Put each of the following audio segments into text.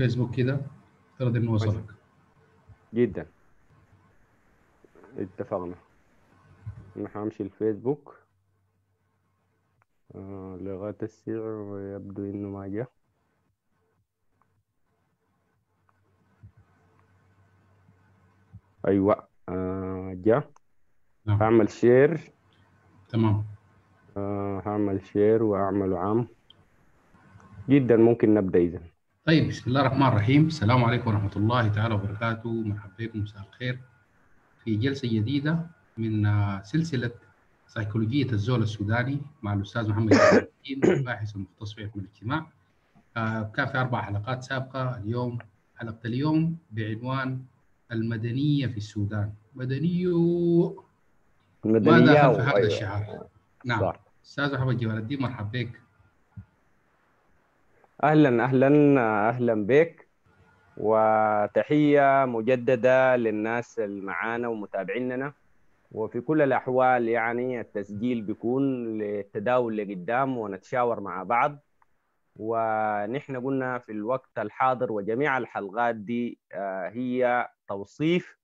فيسبوك كده افترض انه وصلك جدا اتفقنا انا همشي الفيسبوك آه لغاية السعر يبدو انه ما جاء ايوه آه جاء نعم. هعمل شير تمام آه هعمل شير واعمله عام جدا ممكن نبدا اذا طيب بسم الله الرحمن الرحيم السلام عليكم ورحمة الله تعالى وبركاته مرحبا بكم مساء الخير في جلسة جديدة من آه، سلسلة سيكولوجية الزول السوداني مع الأستاذ محمد الدين الباحث المختص في علم الاجتماع آه، كان في أربع حلقات سابقة اليوم حلقة اليوم بعنوان المدنية في السودان مدني ماذا في هذا أيوة. الشعار نعم أستاذ محمد جوال الدين مرحبا بك اهلا اهلا اهلا بك وتحيه مجدده للناس اللي معانا ومتابعيننا وفي كل الاحوال يعني التسجيل بيكون للتداول لقدام ونتشاور مع بعض ونحن قلنا في الوقت الحاضر وجميع الحلقات دي آه، هي توصيف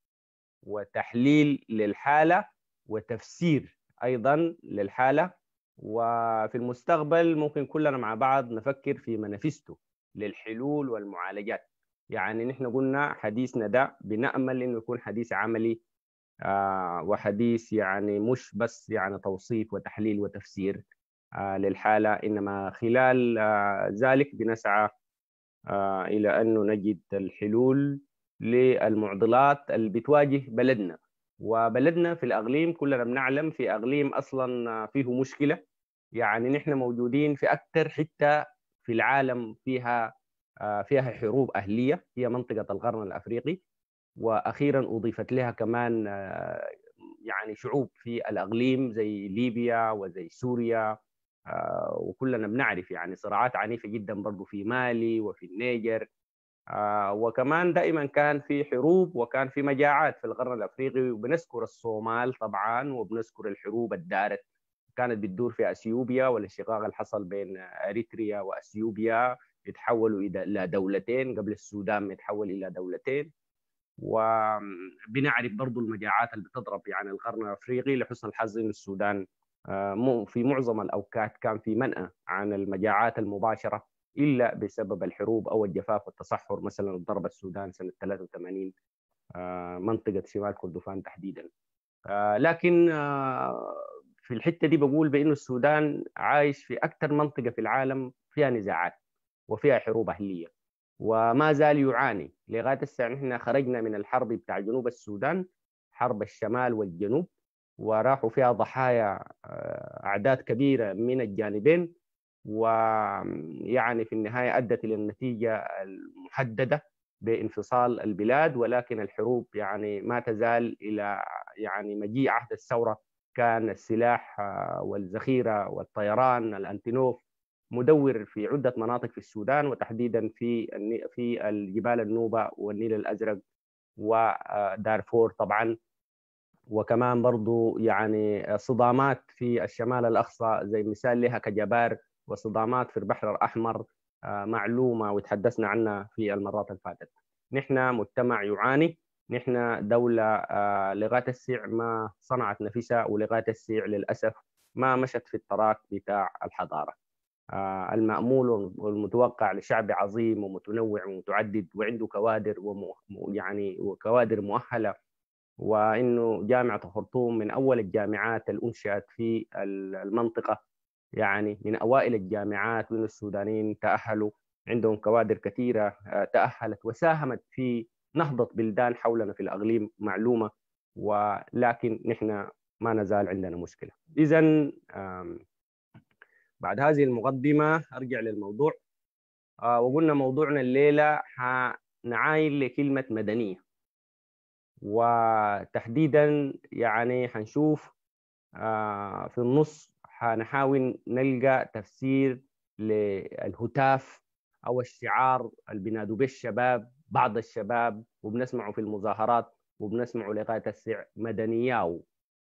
وتحليل للحاله وتفسير ايضا للحاله وفي المستقبل ممكن كلنا مع بعض نفكر في منافسته للحلول والمعالجات يعني نحن قلنا حديثنا ده بنأمل انه يكون حديث عملي آه وحديث يعني مش بس يعني توصيف وتحليل وتفسير آه للحالة إنما خلال آه ذلك بنسعى آه، إلى أن نجد الحلول للمعضلات اللي بتواجه بلدنا وبلدنا في الاقليم كلنا بنعلم في اقليم اصلا فيه مشكله يعني نحن موجودين في اكثر حته في العالم فيها آه، فيها حروب اهليه هي منطقه القرن الافريقي واخيرا اضيفت لها كمان آه، يعني شعوب في الاقليم زي ليبيا وزي سوريا آه، وكلنا بنعرف يعني صراعات عنيفه جدا برضه في مالي وفي النيجر آه، وكمان دائما كان في حروب وكان في مجاعات في القرن الافريقي وبنذكر الصومال طبعا وبنذكر الحروب الدارت كانت بتدور في اثيوبيا والاشتقاق اللي حصل بين اريتريا واثيوبيا يتحولوا الى دولتين قبل السودان يتحول الى دولتين وبنعرف برضو المجاعات اللي بتضرب يعني القرن الافريقي لحسن الحظ ان السودان آه، في معظم الاوقات كان في منأى عن المجاعات المباشره الا بسبب الحروب او الجفاف والتصحر مثلا ضرب السودان سنه 83 آه، منطقه شمال كردفان تحديدا آه، لكن آه، في الحته دي بقول بانه السودان عايش في اكثر منطقه في العالم فيها نزاعات وفيها حروب اهليه وما زال يعاني لغايه الساعه نحن يعني خرجنا من الحرب بتاع جنوب السودان حرب الشمال والجنوب وراحوا فيها ضحايا اعداد كبيره من الجانبين ويعني في النهاية أدت إلى النتيجة المحددة بانفصال البلاد ولكن الحروب يعني ما تزال إلى يعني مجيء عهد الثورة كان السلاح آه، والذخيرة والطيران الأنتينوف مدور في عدة مناطق في السودان وتحديدا في في الجبال النوبة والنيل الأزرق ودارفور طبعا وكمان برضو يعني صدامات في الشمال الأقصى زي مثال لها كجبار وصدامات في البحر الأحمر آه، معلومة وتحدثنا عنها في المرات الفاتت نحن مجتمع يعاني نحن دولة آه، لغاية السيع ما صنعت نفسها ولغاية السيع للأسف ما مشت في التراك بتاع الحضارة آه، المأمول والمتوقع لشعب عظيم ومتنوع ومتعدد وعنده كوادر يعني وكوادر مؤهلة وإنه جامعة الخرطوم من أول الجامعات الأنشئت في المنطقة يعني من اوائل الجامعات من السودانيين تاهلوا عندهم كوادر كثيره آه، تاهلت وساهمت في نهضه بلدان حولنا في الاقليم معلومه ولكن نحن ما نزال عندنا مشكله اذا بعد هذه المقدمه ارجع للموضوع آه، وقلنا موضوعنا الليله حنعاين لكلمه مدنيه وتحديدا يعني حنشوف آه، في النص حنحاول نلقى تفسير للهتاف او الشعار اللي بينادوا به الشباب بعض الشباب وبنسمعه في المظاهرات وبنسمعه لغايه السع مدنياو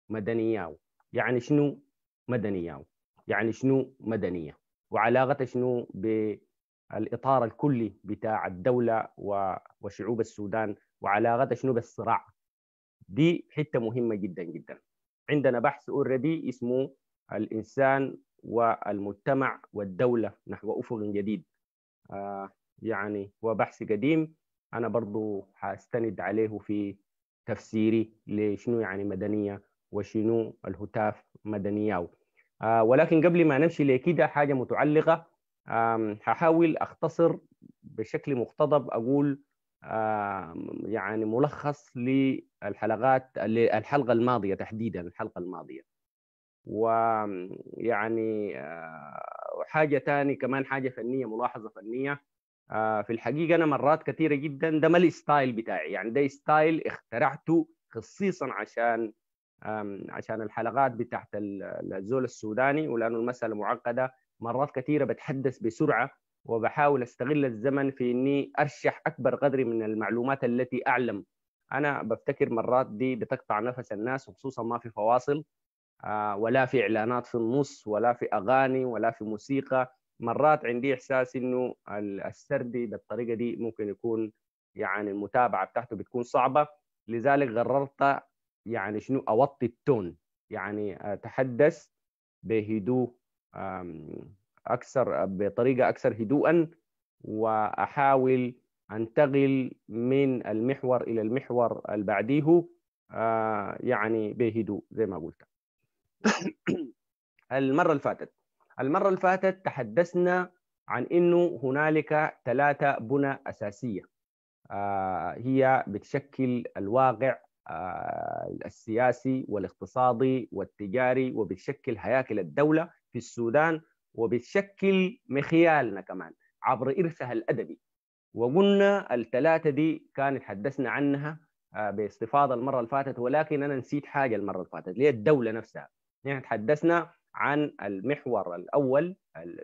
مدنياو يعني شنو مدنياو يعني شنو مدنيه وعلاقه شنو بالاطار الكلي بتاع الدوله وشعوب السودان وعلاقه شنو بالصراع دي حته مهمه جدا جدا عندنا بحث اوريدي اسمه الإنسان والمجتمع والدولة نحو أفق جديد آه، يعني هو بحث قديم أنا برضو هستند عليه في تفسيري لشنو يعني مدنية وشنو الهتاف مدنية آه، ولكن قبل ما نمشي لكده حاجة متعلقة هحاول أختصر بشكل مقتضب أقول يعني ملخص للحلقات الحلقة الماضية تحديدا الحلقة الماضية ويعني آه، حاجه ثانيه كمان حاجه فنيه ملاحظه فنيه آه، في الحقيقه انا مرات كثيره جدا ده ما الستايل بتاعي يعني ده ستايل اخترعته خصيصا عشان عشان الحلقات بتاعت الزول السوداني ولانه المساله معقده مرات كثيره بتحدث بسرعه وبحاول استغل الزمن في اني ارشح اكبر قدر من المعلومات التي اعلم انا بفتكر مرات دي بتقطع نفس الناس وخصوصا ما في فواصل آه، ولا في اعلانات في النص ولا في اغاني ولا في موسيقى مرات عندي احساس انه السردي بالطريقه دي ممكن يكون يعني المتابعه بتاعته بتكون صعبه لذلك قررت يعني شنو اوطي التون يعني اتحدث بهدوء اكثر بطريقه اكثر هدوءا واحاول انتقل من المحور الى المحور اللي بعديه آه، يعني بهدوء زي ما قلت المره اللي فاتت المره اللي فاتت تحدثنا عن انه هنالك ثلاثه بنى اساسيه آه، هي بتشكل الواقع آه، السياسي والاقتصادي والتجاري وبتشكل هياكل الدوله في السودان وبتشكل مخيالنا كمان عبر إرثها الأدبي وقلنا الثلاثة دي كانت تحدثنا عنها آه، باستفاضة المرة اللي فاتت ولكن أنا نسيت حاجة المرة اللي فاتت اللي هي الدولة نفسها نحن تحدثنا عن المحور الاول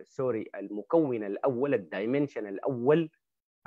سوري المكون الاول الدايمنشن الاول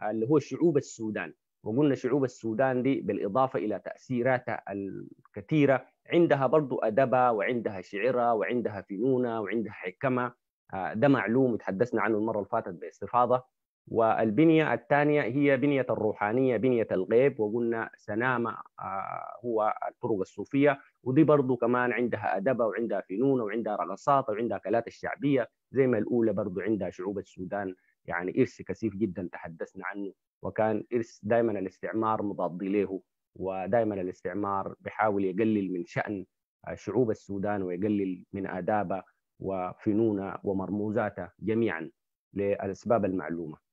اللي هو شعوب السودان وقلنا شعوب السودان دي بالاضافه الى تاثيراتها الكثيره عندها برضو ادبها وعندها شعرها وعندها فنونها وعندها حكمه آه، ده معلوم تحدثنا عنه المره اللي فاتت باستفاضه والبنية الثانية هي بنية الروحانية بنية الغيب وقلنا سنامة آه، هو الطرق الصوفية ودي برضو كمان عندها أدبة وعندها فنون وعندها رقصات وعندها أكلات الشعبية زي ما الأولى برضو عندها شعوب السودان يعني إرث كثيف جدا تحدثنا عنه وكان إرث دائما الاستعمار مضاد له ودائما الاستعمار بحاول يقلل من شأن آه، شعوب السودان ويقلل من آدابه وفنونه ومرموزاته جميعا لأسباب المعلومة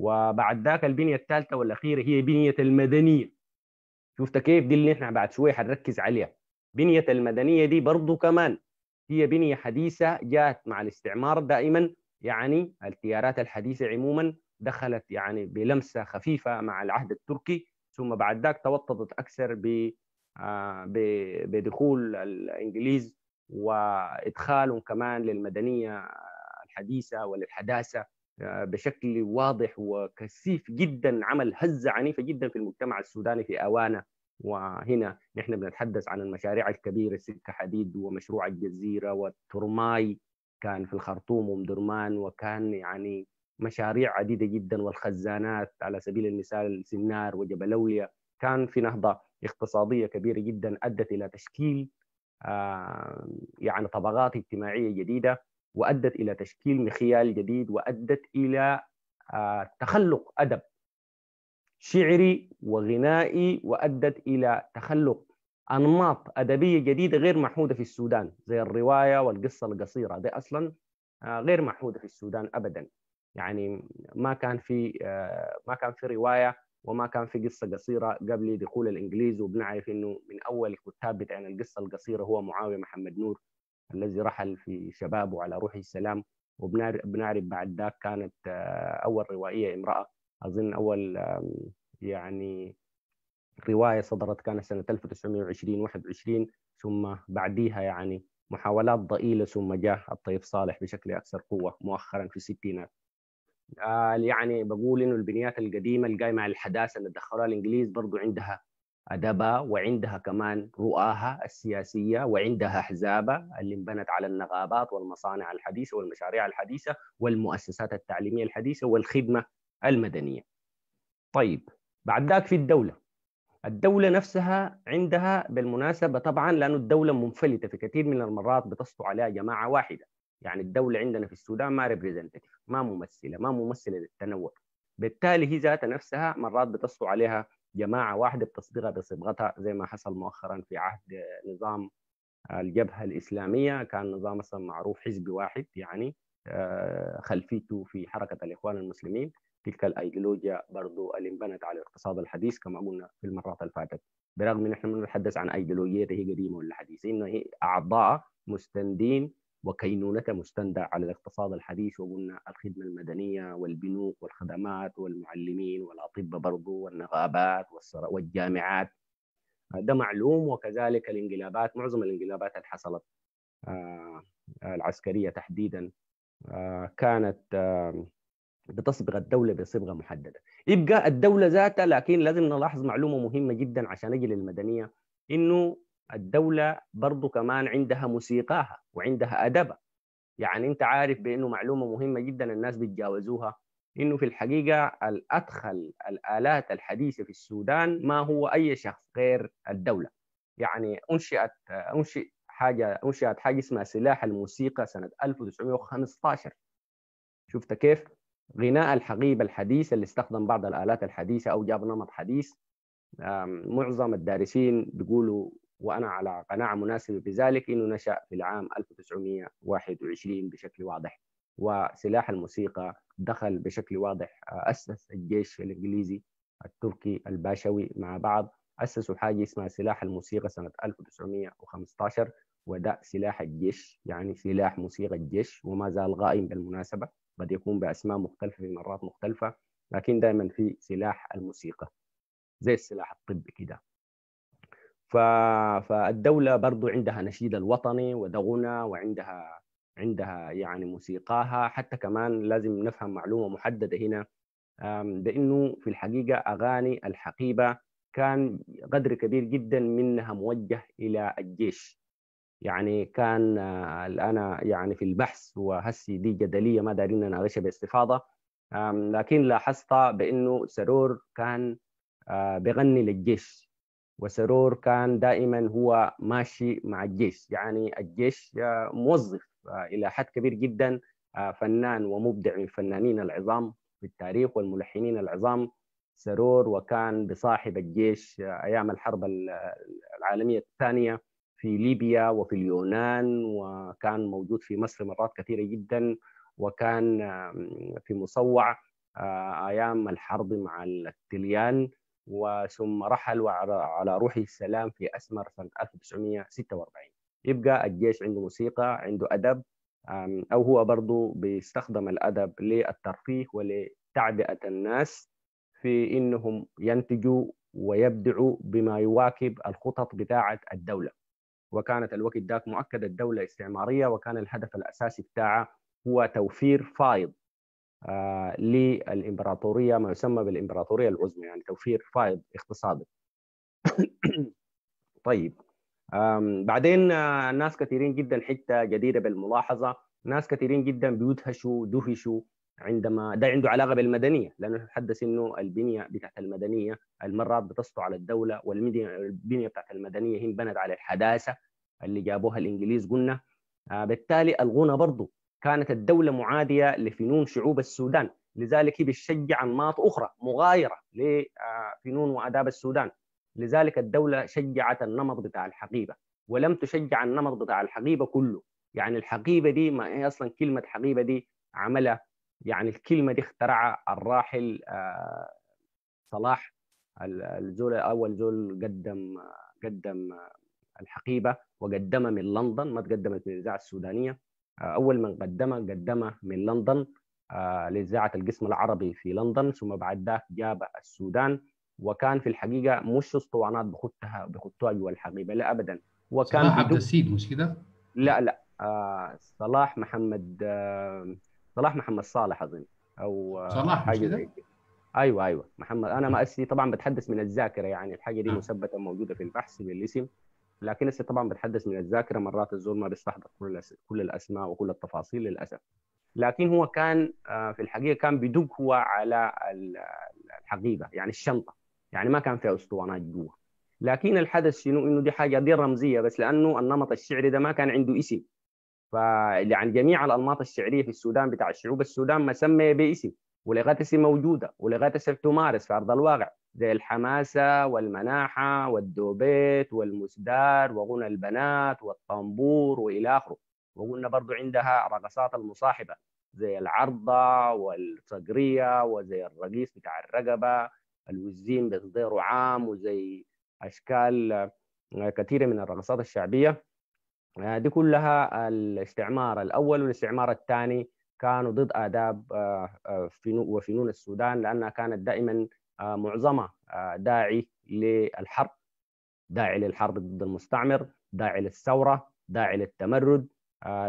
وبعد ذاك البنيه الثالثه والاخيره هي بنيه المدنيه شفت كيف دي اللي احنا بعد شويه حنركز عليها بنيه المدنيه دي برضو كمان هي بنيه حديثه جاءت مع الاستعمار دائما يعني التيارات الحديثه عموما دخلت يعني بلمسه خفيفه مع العهد التركي ثم بعد ذاك توطدت اكثر ب آه، بدخول الانجليز وادخالهم كمان للمدنيه الحديثه وللحداثه آه، بشكل واضح وكثيف جدا عمل هزه عنيفه جدا في المجتمع السوداني في اوانه وهنا نحن بنتحدث عن المشاريع الكبيره سكه حديد ومشروع الجزيره والترماي كان في الخرطوم ومدرمان وكان يعني مشاريع عديده جدا والخزانات على سبيل المثال سنار اوليا كان في نهضه اقتصاديه كبيره جدا ادت الى تشكيل آه، يعني طبقات اجتماعيه جديده وأدت إلى تشكيل مخيال جديد وأدت إلى آه، تخلق أدب شعري وغنائي وأدت إلى تخلق أنماط أدبية جديدة غير محدودة في السودان زي الرواية والقصة القصيرة دي أصلا آه، غير محدودة في السودان أبدا يعني ما كان في آه، ما كان في رواية وما كان في قصة قصيرة قبل دخول الإنجليز وبنعرف إنه من أول الكتاب بتاعنا القصة القصيرة هو معاوية محمد نور الذي رحل في شبابه على روحه السلام وبنعرف بعد ذاك كانت آه، اول روائيه امراه اظن اول يعني روايه صدرت كانت سنه 1920 21 ثم بعديها يعني محاولات ضئيله ثم جاء الطيف صالح بشكل اكثر قوه مؤخرا في الستينات آه، يعني بقول انه البنيات القديمه القايمه على مع الحداثه اللي دخلوها الانجليز برضو عندها أدبها وعندها كمان رؤاها السياسية وعندها أحزابها اللي انبنت على النغابات والمصانع الحديثة والمشاريع الحديثة والمؤسسات التعليمية الحديثة والخدمة المدنية طيب بعد ذاك في الدولة الدولة نفسها عندها بالمناسبة طبعا لأن الدولة منفلتة في كثير من المرات بتسطو عليها جماعة واحدة يعني الدولة عندنا في السودان ما ريبريزنتيف ما ممثلة ما ممثلة للتنوع بالتالي هي ذات نفسها مرات بتسطو عليها جماعه واحده بتصبغها بصبغتها زي ما حصل مؤخرا في عهد نظام الجبهه الاسلاميه كان نظام اصلا معروف حزب واحد يعني آه، خلفيته في حركه الاخوان المسلمين تلك الايديولوجيا برضو اللي انبنت على الاقتصاد الحديث كما قلنا في المرات الفاتت برغم ان احنا بنتحدث عن ايديولوجيات هي قديمه ولا حديثه انه هي اعضاء مستندين وكينونة مستندة على الاقتصاد الحديث وقلنا الخدمة المدنية والبنوك والخدمات والمعلمين والأطباء برضو والنغابات والجامعات ده معلوم وكذلك الانقلابات معظم الانقلابات اللي حصلت آه، العسكرية تحديدا آه، كانت آه، بتصبغ الدولة بصبغة محددة يبقى الدولة ذاتها لكن لازم نلاحظ معلومة مهمة جدا عشان أجي للمدنية إنه الدولة برضو كمان عندها موسيقاها وعندها أدبها يعني أنت عارف بأنه معلومة مهمة جدا الناس بيتجاوزوها انه في الحقيقه الادخل الالات الحديثه في السودان ما هو اي شخص غير الدوله يعني انشئت انشئ حاجه انشئت حاجه اسمها سلاح الموسيقى سنه 1915 شفت كيف غناء الحقيبه الحديث اللي استخدم بعض الالات الحديثه او جاب نمط حديث معظم الدارسين بيقولوا وأنا على قناعة مناسبة بذلك أنه نشأ في العام 1921 بشكل واضح وسلاح الموسيقى دخل بشكل واضح أسس الجيش الإنجليزي التركي الباشوي مع بعض أسسوا حاجة اسمها سلاح الموسيقى سنة 1915 وده سلاح الجيش يعني سلاح موسيقى الجيش وما زال قائم بالمناسبة قد يكون بأسماء مختلفة في مرات مختلفة لكن دائما في سلاح الموسيقى زي السلاح الطبي كده ف... فالدولة برضو عندها نشيد الوطني ودغنا وعندها عندها يعني موسيقاها حتى كمان لازم نفهم معلومة محددة هنا بأنه في الحقيقة أغاني الحقيبة كان قدر كبير جدا منها موجه إلى الجيش يعني كان آه، انا يعني في البحث وهسي دي جدليه ما دارين نناقشها باستفاضه لكن لاحظت بانه سرور كان آه، بغني للجيش وسرور كان دائما هو ماشي مع الجيش يعني الجيش آه، موظف آه، الى حد كبير جدا آه، فنان ومبدع من الفنانين العظام في التاريخ والملحنين العظام سرور وكان بصاحب الجيش ايام الحرب العالميه الثانيه في ليبيا وفي اليونان وكان موجود في مصر مرات كثيره جدا وكان في مصوع ايام الحرب مع التليان وثم رحل على روحه السلام في أسمر سنة 1946 يبقى الجيش عنده موسيقى عنده أدب أو هو برضه بيستخدم الأدب للترفيه ولتعبئة الناس في إنهم ينتجوا ويبدعوا بما يواكب الخطط بتاعة الدولة وكانت الوقت ذاك مؤكد الدولة استعمارية وكان الهدف الأساسي بتاعها هو توفير فائض آه، للامبراطوريه ما يسمى بالامبراطوريه العظمى يعني توفير فائض اقتصادي. طيب بعدين آه، ناس كثيرين جدا حته جديره بالملاحظه ناس كثيرين جدا بيدهشوا دهشوا عندما ده عنده علاقه بالمدنيه لانه نتحدث انه البنيه بتاعت المدنيه المرات بتسطو على الدوله والبنيه بتاعت المدنيه هي بنت على الحداثه اللي جابوها الانجليز قلنا آه، بالتالي الغنى برضه كانت الدولة معادية لفنون شعوب السودان لذلك هي بتشجع أنماط أخرى مغايرة لفنون وآداب السودان لذلك الدولة شجعت النمط بتاع الحقيبة ولم تشجع النمط بتاع الحقيبة كله يعني الحقيبة دي ما هي أصلا كلمة حقيبة دي عملها يعني الكلمة دي اخترعها الراحل آه، صلاح الزول الأول زول قدم قدم الحقيبة وقدمها من لندن ما تقدمت من الإذاعة السودانية اول من قدمه قدمه من لندن آه، لاذاعه القسم العربي في لندن ثم بعد ذاك جاب السودان وكان في الحقيقه مش اسطوانات بخطها بخطها جوا الحقيبه لا ابدا وكان صلاح عبد السيد مش كده؟ لا لا آه، صلاح محمد آه، صلاح محمد صالح اظن او صلاح حاجه زي كده ايوه ايوه محمد انا ما اسي طبعا بتحدث من الذاكره يعني الحاجه دي مثبته موجوده في البحث بالاسم لكن هسه طبعا بتحدث من الذاكره مرات الزول ما بيستحضر كل كل الاسماء وكل التفاصيل للاسف لكن هو كان آه، في الحقيقه كان بيدق هو على الحقيبه يعني الشنطه يعني ما كان فيها اسطوانات جوا لكن الحدث شنو انه دي حاجه دي رمزيه بس لانه النمط الشعري ده ما كان عنده اسم فيعني جميع الانماط الشعريه في السودان بتاع الشعوب السودان ما سمي باسم ولغتسي موجوده ولغتسي تمارس في ارض الواقع زي الحماسه والمناحه والدوبيت والمسدار وغنى البنات والطنبور والى اخره وقلنا برضو عندها رقصات المصاحبه زي العرضه والصقريه وزي الرقيص بتاع الرقبه الوزين بصديره عام وزي اشكال كثيره من الرقصات الشعبيه آه، دي كلها الاستعمار الاول والاستعمار الثاني كانوا ضد آداب آه، آه، وفنون السودان لأنها كانت دائما آه، معظمها داعي للحرب داعي للحرب ضد المستعمر داعي للثورة داعي للتمرد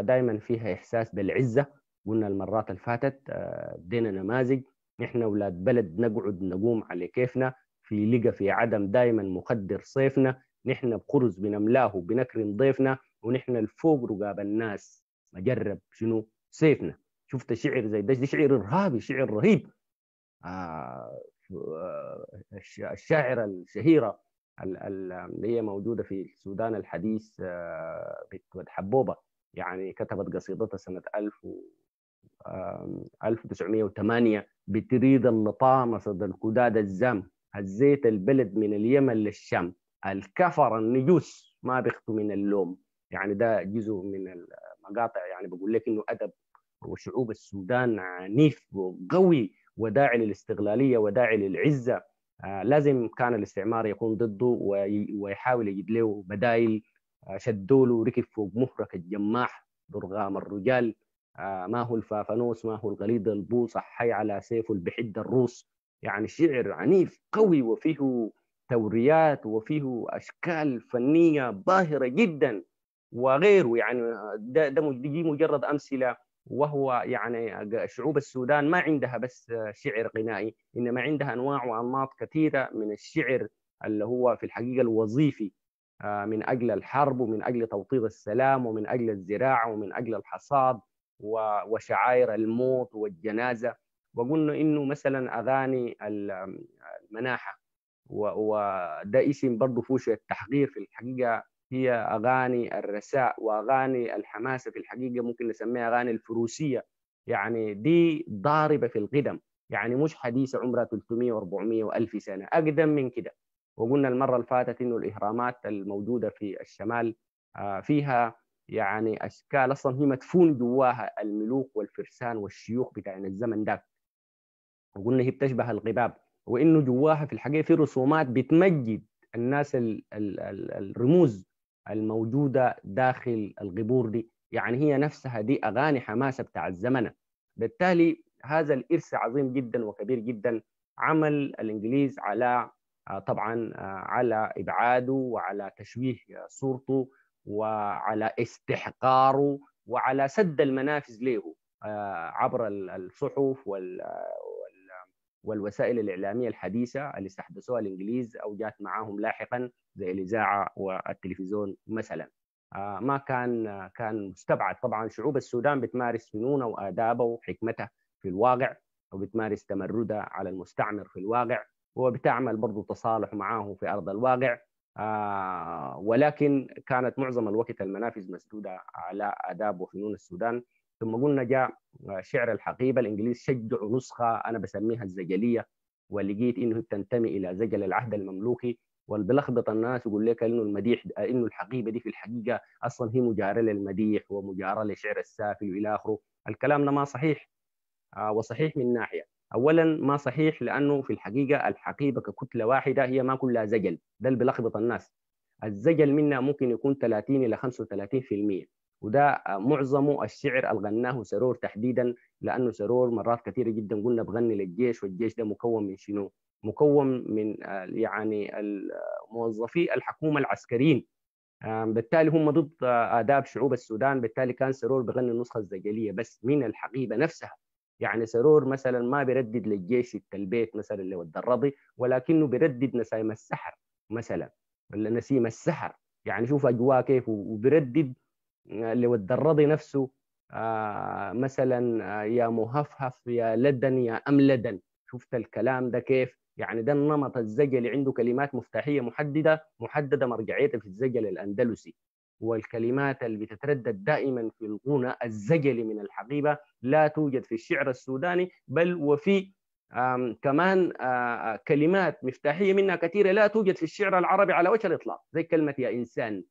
دائما فيها إحساس بالعزة قلنا المرات اللي فاتت ادينا نماذج نحن أولاد بلد نقعد نقوم على كيفنا في لقى في عدم دائما مخدر صيفنا نحن بخرز بنملاه بنكرم ضيفنا ونحن الفوق رقاب الناس نجرب شنو سيفنا شفت شعر زي ده شعر ارهابي شعر رهيب آه, آه، الشاعره الشهيره اللي هي موجوده في السودان الحديث آه، بنت حبوبه يعني كتبت قصيدتها سنه 1000 1908 بتريد اللطامه صدى الكداد الزام هزيت البلد من اليمن للشام الكفر النجوس ما بيختوا من اللوم يعني ده جزء من المقاطع يعني بقول لك انه ادب وشعوب السودان عنيف وقوي وداعي للاستغلاليه وداعي للعزه آه، لازم كان الاستعمار يكون ضده ويحاول يجد له بدائل آه، شدوا له ركب فوق مفرق الجماح ضرغام الرجال آه، ما هو الفافانوس ما هو الغليظ البوص حي على سيفه البحد الروس يعني شعر عنيف قوي وفيه توريات وفيه اشكال فنيه باهره جدا وغيره يعني ده, ده دي مجرد امثله وهو يعني شعوب السودان ما عندها بس شعر غنائي انما عندها انواع وانماط كثيره من الشعر اللي هو في الحقيقه الوظيفي آه، من اجل الحرب ومن اجل توطيد السلام ومن اجل الزراعه ومن اجل الحصاد وشعائر الموت والجنازه وقلنا انه مثلا اغاني المناحه وده اسم برضه فوش التحقير في الحقيقه هي اغاني الرساء واغاني الحماسه في الحقيقه ممكن نسميها اغاني الفروسيه يعني دي ضاربه في القدم يعني مش حديثه عمرها 300 و400 و1000 سنه اقدم من كده وقلنا المره اللي فاتت انه الاهرامات الموجوده في الشمال آه، فيها يعني اشكال اصلا هي مدفون جواها الملوك والفرسان والشيوخ بتاعنا الزمن ده وقلنا هي بتشبه الغباب وانه جواها في الحقيقه في رسومات بتمجد الناس الرموز الموجودة داخل الغبور دي يعني هي نفسها دي أغاني حماسة بتاع الزمن بالتالي هذا الإرث عظيم جدا وكبير جدا عمل الإنجليز على آه، طبعا آه، على إبعاده وعلى تشويه صورته وعلى استحقاره وعلى سد المنافذ له آه، عبر الصحف والوسائل الإعلامية الحديثة اللي استحدثوها الإنجليز أو جات معاهم لاحقا زي الإذاعة والتلفزيون مثلا آه، ما كان كان مستبعد طبعا شعوب السودان بتمارس فنونه وآدابه وحكمته في الواقع وبتمارس تمردها على المستعمر في الواقع وبتعمل برضه تصالح معاه في أرض الواقع آه، ولكن كانت معظم الوقت المنافذ مسدودة على آداب وفنون السودان ثم قلنا جاء شعر الحقيبه الانجليز شجعوا نسخه انا بسميها الزجليه ولقيت انه تنتمي الى زجل العهد المملوكي والبلخبط الناس يقول لك انه المديح انه الحقيبه دي في الحقيقه اصلا هي مجاره للمديح ومجاره لشعر السافل والى اخره، الكلام ده ما صحيح آه، وصحيح من ناحيه، اولا ما صحيح لانه في الحقيقه الحقيبه ككتله واحده هي ما كلها زجل، ده اللي بلخبط الناس. الزجل منها ممكن يكون 30 الى 35% وده معظمه الشعر الغناه سرور تحديدا لانه سرور مرات كثيره جدا قلنا بغني للجيش والجيش ده مكون من شنو؟ مكون من آه، يعني موظفي الحكومه العسكريين آه، بالتالي هم ضد آه، اداب شعوب السودان بالتالي كان سرور بغني النسخه الزجليه بس من الحقيبه نفسها يعني سرور مثلا ما بيردد للجيش التلبيت مثلا اللي لو الرضي ولكنه بيردد نسيم السحر مثلا ولا نسيم السحر يعني شوف اجواء كيف وبيردد اللي هو الدراضي نفسه آه، مثلا آه، يا مهفهف يا لدن يا أم لدن شفت الكلام ده كيف يعني ده النمط الزجل عنده كلمات مفتاحية محددة محددة مرجعيتها في الزجل الأندلسي والكلمات اللي بتتردد دائما في الغنى الزجلي من الحقيبة لا توجد في الشعر السوداني بل وفي كمان آه، كلمات مفتاحية منها كثيرة لا توجد في الشعر العربي على وجه الإطلاق زي كلمة يا إنسان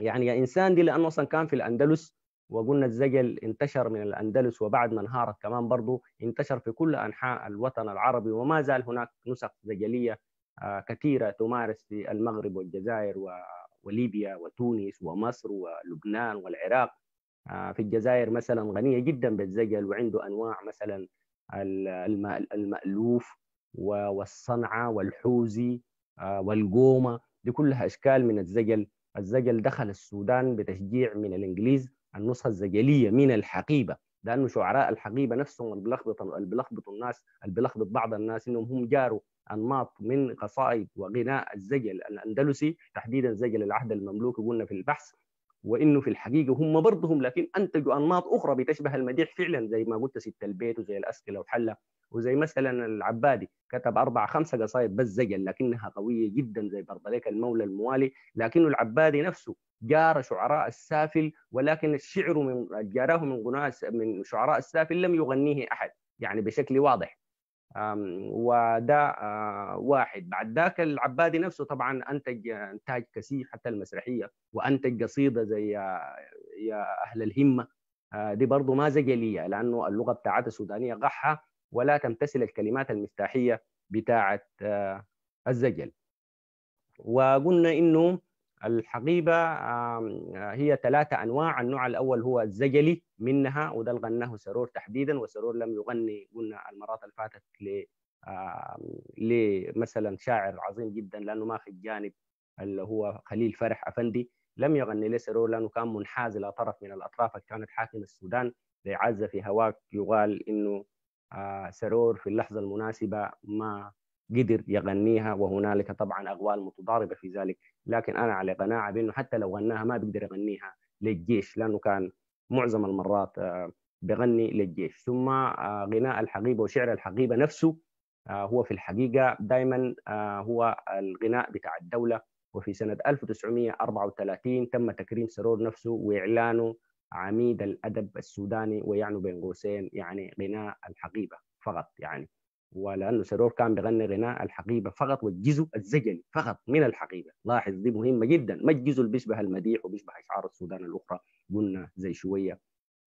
يعني يا انسان دي لانه اصلا كان في الاندلس وقلنا الزجل انتشر من الاندلس وبعد ما انهارت كمان برضه انتشر في كل انحاء الوطن العربي وما زال هناك نسخ زجليه آه، كثيره تمارس في المغرب والجزائر وليبيا وتونس ومصر ولبنان والعراق آه، في الجزائر مثلا غنيه جدا بالزجل وعنده انواع مثلا المألوف والصنعه والحوزي آه، والقومه دي كلها اشكال من الزجل الزجل دخل السودان بتشجيع من الانجليز النسخه الزجليه من الحقيبه لانه شعراء الحقيبه نفسهم اللي بيلخبطوا اللي بيلخبطوا الناس اللي بيلخبط بعض الناس انهم هم جاروا انماط من قصائد وغناء الزجل الاندلسي تحديدا زجل العهد المملوكي قلنا في البحث وانه في الحقيقه هم برضهم لكن انتجوا انماط اخرى بتشبه المديح فعلا زي ما قلت ست البيت وزي الاسكله وحله وزي مثلا العبادي كتب اربع خمسه قصائد بس زجل لكنها قويه جدا زي ليك المولى الموالي لكن العبادي نفسه جار شعراء السافل ولكن الشعر من جاره من غناء من شعراء السافل لم يغنيه احد يعني بشكل واضح وده آه، واحد بعد ذاك العبادي نفسه طبعا انتج آه، انتاج كثير حتى المسرحيه وانتج قصيده زي آه، يا, اهل الهمه دي برضه ما زجليه لانه اللغه بتاعتها سودانيه قحه ولا تمتثل الكلمات المفتاحيه بتاعت الزجل وقلنا انه الحقيبة هي ثلاثة أنواع النوع الأول هو الزجلي منها وده غناه سرور تحديدا وسرور لم يغني قلنا المرات اللي فاتت لمثلا شاعر عظيم جدا لأنه ما في الجانب اللي هو خليل فرح أفندي لم يغني لسرور لأنه كان منحاز إلى طرف من الأطراف اللي كانت حاكمة السودان لعزة في هواك يقال إنه سرور في اللحظة المناسبة ما قدر يغنيها وهنالك طبعا اقوال متضاربه في ذلك لكن انا على قناعه بانه حتى لو غناها ما بيقدر يغنيها للجيش لانه كان معظم المرات آه، بغني للجيش ثم آه، غناء الحقيبه وشعر الحقيبه نفسه آه، هو في الحقيقه دائما هو الغناء بتاع الدوله وفي سنه 1934 تم تكريم سرور نفسه واعلانه عميد الادب السوداني ويعني بين قوسين يعني غناء الحقيبه فقط يعني ولانه سرور كان بغني غناء الحقيبه فقط والجزء الزجلي فقط من الحقيبه لاحظ دي مهمه جدا ما الجزء اللي بيشبه المديح وبيشبه اشعار السودان الاخرى قلنا زي شويه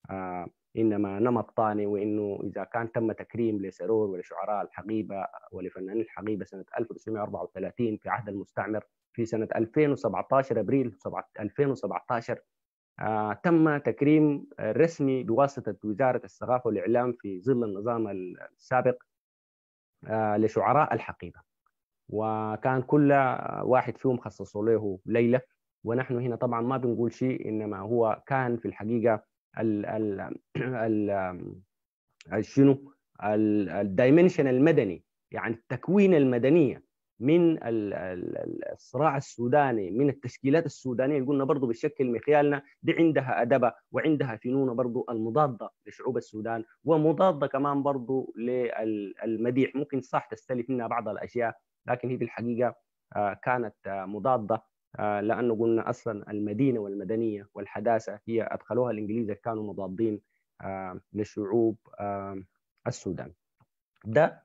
آه انما نمط ثاني وانه اذا كان تم تكريم لسرور ولشعراء الحقيبه ولفنانين الحقيبه سنه 1934 في عهد المستعمر في سنه 2017 ابريل 2017 آه تم تكريم رسمي بواسطه وزاره الثقافه والاعلام في ظل النظام السابق آه، لشعراء الحقيبه وكان كل واحد فيهم خصصوا له ليله ونحن هنا طبعا ما بنقول شيء انما هو كان في الحقيقه ال ال ال شنو الدايمنشن المدني يعني التكوين المدنيه من الصراع السوداني من التشكيلات السودانيه اللي قلنا برضه بتشكل مخيالنا دي عندها ادبه وعندها فنون برضه المضاده لشعوب السودان ومضاده كمان برضه للمديح ممكن صح تستلف منها بعض الاشياء لكن هي في الحقيقه آه، كانت آه، مضاده آه، لانه قلنا اصلا المدينه والمدنيه والحداثه هي ادخلوها الانجليز كانوا مضادين لشعوب السودان ده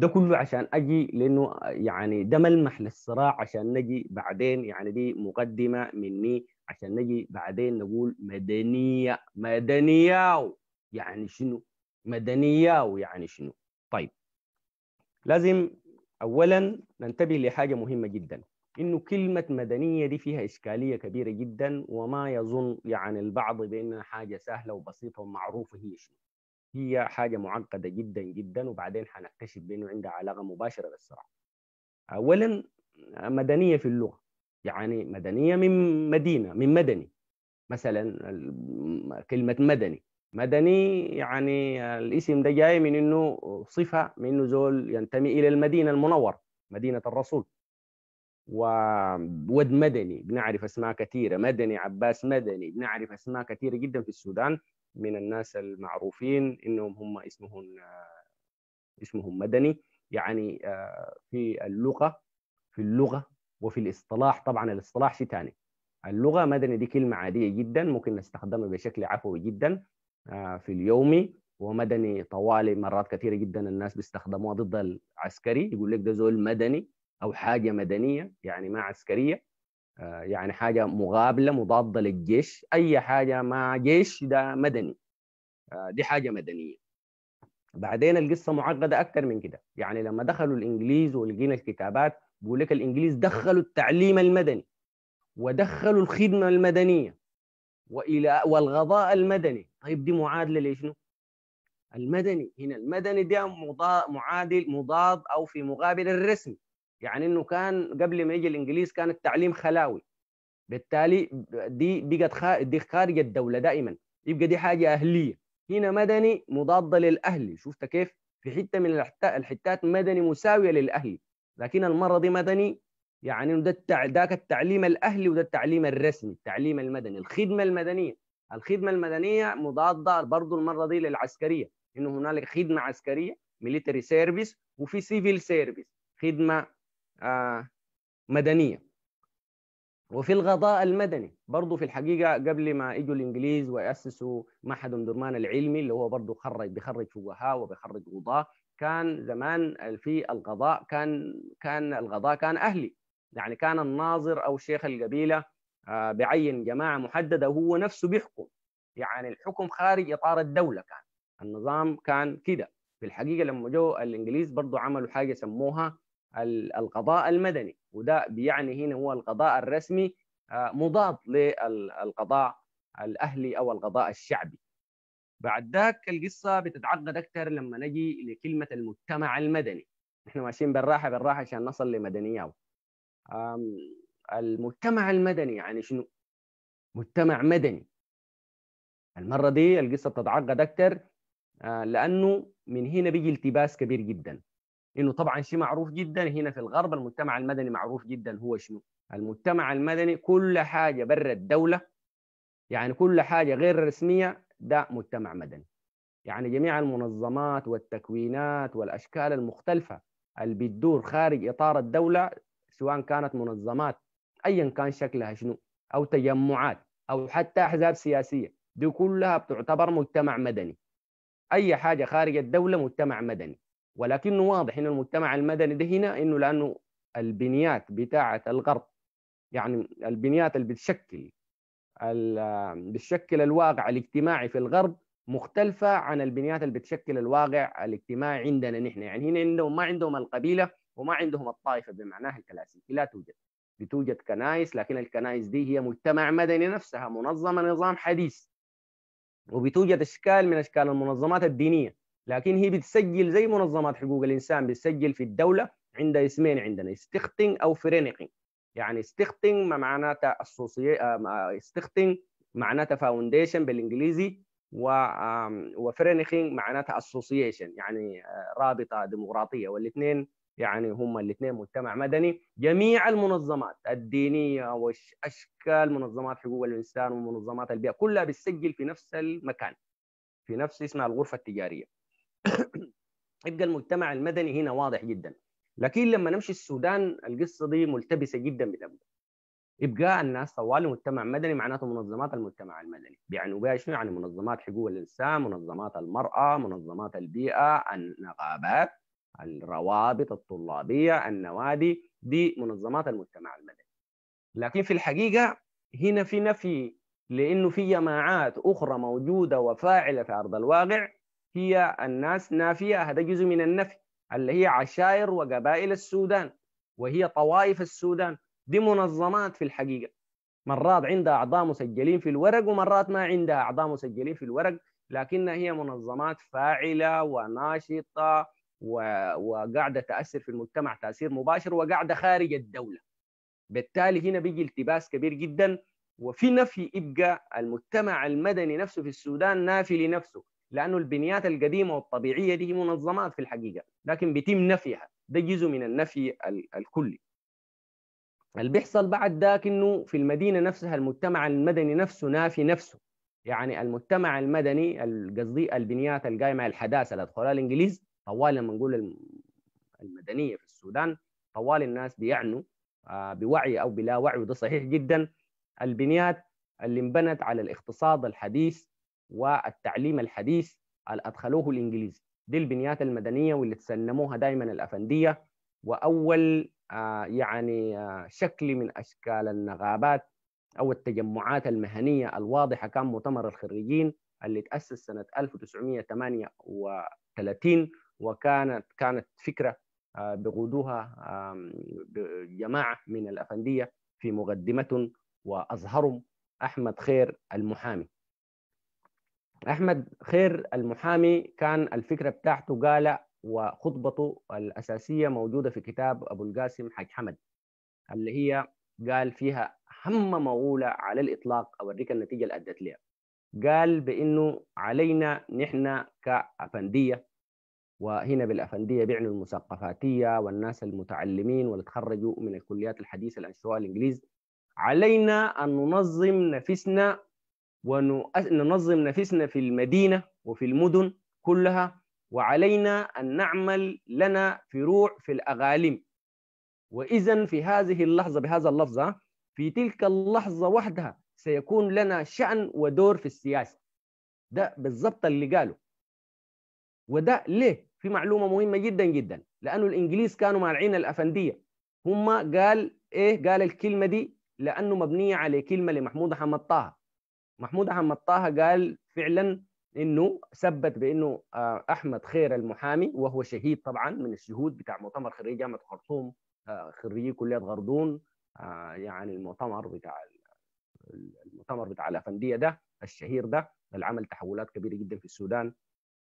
ده كله عشان اجي لانه يعني ده ملمح للصراع عشان نجي بعدين يعني دي مقدمه مني عشان نجي بعدين نقول مدنيه مدنياو يعني شنو؟ مدنياو يعني شنو؟ طيب لازم اولا ننتبه لحاجه مهمه جدا انه كلمه مدنيه دي فيها اشكاليه كبيره جدا وما يظن يعني البعض بانها حاجه سهله وبسيطه ومعروفه هي شنو هي حاجه معقده جدا جدا وبعدين حنكتشف بانه عندها علاقه مباشره بالصراع اولا مدنيه في اللغه يعني مدنيه من مدينه من مدني مثلا كلمه مدني مدني يعني الاسم ده جاي من انه صفه من انه زول ينتمي الى المدينه المنوره مدينه الرسول وود مدني بنعرف اسماء كثيره مدني عباس مدني بنعرف اسماء كثيره جدا في السودان من الناس المعروفين انهم هم اسمهم اسمهم مدني يعني آه، في اللغه في اللغه وفي الاصطلاح طبعا الاصطلاح شيء ثاني اللغه مدني دي كلمه عاديه جدا ممكن نستخدمها بشكل عفوي جدا آه، في اليومي ومدني طوالي مرات كثيره جدا الناس بيستخدموها ضد العسكري يقول لك ده زول مدني او حاجه مدنيه يعني ما عسكريه آه، يعني حاجه مقابله مضاده للجيش اي حاجه مع جيش ده مدني آه، دي حاجه مدنيه بعدين القصه معقده اكثر من كده يعني لما دخلوا الانجليز ولقينا الكتابات بيقول لك الانجليز دخلوا التعليم المدني ودخلوا الخدمه المدنيه والى والغضاء المدني طيب دي معادله لشنو المدني هنا المدني ده معادل مضاد او في مقابل الرسمي يعني انه كان قبل ما يجي الانجليز كان التعليم خلاوي بالتالي دي بقت دي خارج الدوله دائما يبقى دي حاجه اهليه هنا مدني مضاده للاهلي شفت كيف في حته من الحتات مدني مساويه للاهلي لكن المره دي مدني يعني ده التع... ذاك التعليم الاهلي وده التعليم الرسمي التعليم المدني الخدمه المدنيه الخدمه المدنيه مضاده برضه المره دي للعسكريه انه هنالك خدمه عسكريه ميليتري سيرفيس وفي سيفيل سيرفيس خدمه آه، مدنيه وفي الغضاء المدني برضه في الحقيقه قبل ما اجوا الانجليز واسسوا معهد درمان العلمي اللي هو برضه خرج بيخرج فقهاء وبيخرج قضاه كان زمان في القضاء كان كان القضاء كان اهلي يعني كان الناظر او شيخ القبيله آه، بعين جماعه محدده وهو نفسه بيحكم يعني الحكم خارج اطار الدوله كان النظام كان كده في الحقيقه لما جو الانجليز برضه عملوا حاجه سموها القضاء المدني وده بيعني هنا هو القضاء الرسمي آه، مضاد للقضاء الأهلي أو القضاء الشعبي بعد ذاك القصة بتتعقد أكثر لما نجي لكلمة المجتمع المدني نحن ماشيين بالراحة بالراحة عشان نصل لمدنية المجتمع المدني يعني شنو مجتمع مدني المرة دي القصة بتتعقد أكثر آه، لأنه من هنا بيجي التباس كبير جدا انه طبعا شيء معروف جدا هنا في الغرب المجتمع المدني معروف جدا هو شنو المجتمع المدني كل حاجه برا الدوله يعني كل حاجه غير رسميه ده مجتمع مدني يعني جميع المنظمات والتكوينات والاشكال المختلفه اللي بتدور خارج اطار الدوله سواء كانت منظمات ايا كان شكلها شنو او تجمعات او حتى احزاب سياسيه دي كلها بتعتبر مجتمع مدني اي حاجه خارج الدوله مجتمع مدني ولكنه واضح ان المجتمع المدني ده هنا انه لانه البنيات بتاعه الغرب يعني البنيات اللي بتشكل بتشكل الواقع الاجتماعي في الغرب مختلفة عن البنيات اللي بتشكل الواقع الاجتماعي عندنا نحن يعني هنا عندهم ما عندهم القبيلة وما عندهم الطائفة بمعناها الكلاسيكي لا توجد بتوجد كنائس لكن الكنائس دي هي مجتمع مدني نفسها منظمة نظام حديث وبتوجد اشكال من اشكال المنظمات الدينيه لكن هي بتسجل زي منظمات حقوق الانسان بتسجل في الدوله عندها اسمين عندنا استختنج او فرينقين يعني آه، ما معناتها استختنج معناتها فاونديشن بالانجليزي و وفرينخين معناتها اسوسيشن يعني آه، رابطه ديمقراطيه والاثنين يعني هم الاثنين مجتمع مدني جميع المنظمات الدينيه واشكال منظمات حقوق الانسان ومنظمات البيئه كلها بتسجل في نفس المكان في نفس اسمها الغرفه التجاريه يبقى المجتمع المدني هنا واضح جدا لكن لما نمشي السودان القصه دي ملتبسه جدا بتبدا يبقى الناس طوال مجتمع مدني معناته منظمات المجتمع المدني يعني بها شنو يعني منظمات حقوق الانسان منظمات المراه منظمات البيئه النقابات الروابط الطلابيه النوادي دي منظمات المجتمع المدني لكن في الحقيقه هنا في نفي لانه في جماعات اخرى موجوده وفاعله في ارض الواقع هي الناس نافية هذا جزء من النفي اللي هي عشائر وقبائل السودان وهي طوائف السودان دي منظمات في الحقيقة مرات عندها أعضاء مسجلين في الورق ومرات ما عندها أعضاء مسجلين في الورق لكنها هي منظمات فاعلة وناشطة وقاعدة تأثر في المجتمع تأثير مباشر وقاعدة خارج الدولة بالتالي هنا بيجي التباس كبير جدا وفي نفي يبقى المجتمع المدني نفسه في السودان نافي لنفسه لانه البنيات القديمه والطبيعيه دي منظمات في الحقيقه لكن بيتم نفيها ده جزء من النفي الكلي اللي بيحصل بعد ذاك انه في المدينه نفسها المجتمع المدني نفسه نافي نفسه يعني المجتمع المدني قصدي البنيات القائمه الحداثه اللي ادخلها الانجليز طوال لما نقول المدنيه في السودان طوال الناس بيعنوا آه، بوعي او بلا وعي وده صحيح جدا البنيات اللي انبنت على الاقتصاد الحديث والتعليم الحديث اللي ادخلوه الانجليز دي البنيات المدنيه واللي تسلموها دائما الافنديه واول آه، يعني آه، شكل من اشكال النغابات او التجمعات المهنيه الواضحه كان مؤتمر الخريجين اللي تاسس سنه 1938 وكانت كانت فكره آه، بقودوها جماعه من الافنديه في مقدمه واظهرهم احمد خير المحامي احمد خير المحامي كان الفكره بتاعته قال وخطبته الاساسيه موجوده في كتاب ابو القاسم حاج حمد اللي هي قال فيها هم مغوله على الاطلاق اوريك النتيجه اللي ادت لها قال بانه علينا نحن كافنديه وهنا بالافنديه بيعنوا المثقفاتيه والناس المتعلمين واللي تخرجوا من الكليات الحديثه الانشواء الانجليز علينا ان ننظم نفسنا وننظم نفسنا في المدينة وفي المدن كلها وعلينا أن نعمل لنا فروع في الأغاليم وإذا في هذه اللحظة بهذا اللفظ في تلك اللحظة وحدها سيكون لنا شأن ودور في السياسة ده بالضبط اللي قاله وده ليه في معلومة مهمة جدا جدا لأنه الإنجليز كانوا العين الأفندية هم قال إيه قال الكلمة دي لأنه مبنية على كلمة لمحمود حمد طه محمود احمد طه قال فعلا انه ثبت بانه آه، احمد خير المحامي وهو شهيد طبعا من الشهود بتاع مؤتمر خريج جامعه خرطوم آه، خريجي كليه غردون آه، يعني المؤتمر بتاع المؤتمر بتاع الافنديه ده الشهير ده اللي عمل تحولات كبيره جدا في السودان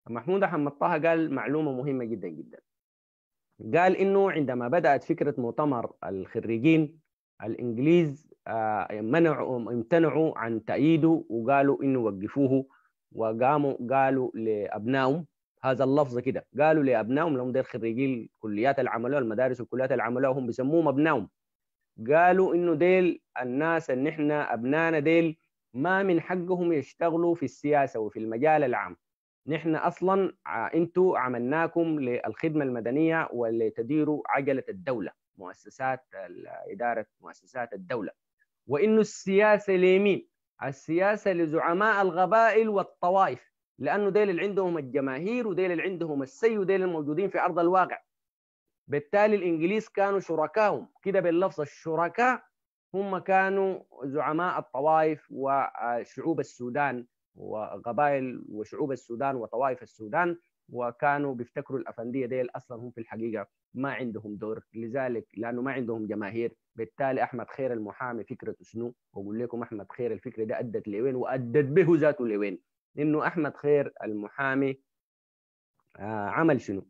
محمود احمد طه قال معلومه مهمه جدا جدا قال انه عندما بدات فكره مؤتمر الخريجين الانجليز آه، منعوا امتنعوا عن تأييده وقالوا انه وقفوه وقاموا قالوا لابنائهم هذا اللفظ كده قالوا لابنائهم لهم دير خريجي الكليات العمل والمدارس المدارس والكليات اللي هم بيسموهم ابنائهم قالوا انه ديل الناس ان احنا ابنائنا ديل ما من حقهم يشتغلوا في السياسه وفي المجال العام نحن اصلا آه، انتوا عملناكم للخدمه المدنيه ولتديروا عجله الدوله مؤسسات اداره مؤسسات الدوله وانه السياسه لمين؟ السياسه لزعماء القبائل والطوائف لانه ديل اللي عندهم الجماهير وديل اللي عندهم السي وديل الموجودين في ارض الواقع بالتالي الانجليز كانوا شركائهم كده باللفظ الشركاء هم كانوا زعماء الطوائف وشعوب السودان وقبائل وشعوب السودان وطوائف السودان وكانوا بيفتكروا الافنديه ديل اصلا هم في الحقيقه ما عندهم دور لذلك لانه ما عندهم جماهير بالتالي احمد خير المحامي فكرته شنو؟ واقول لكم احمد خير الفكره ده ادت لوين وادت به ذاته لوين؟ انه احمد خير المحامي آه عمل شنو؟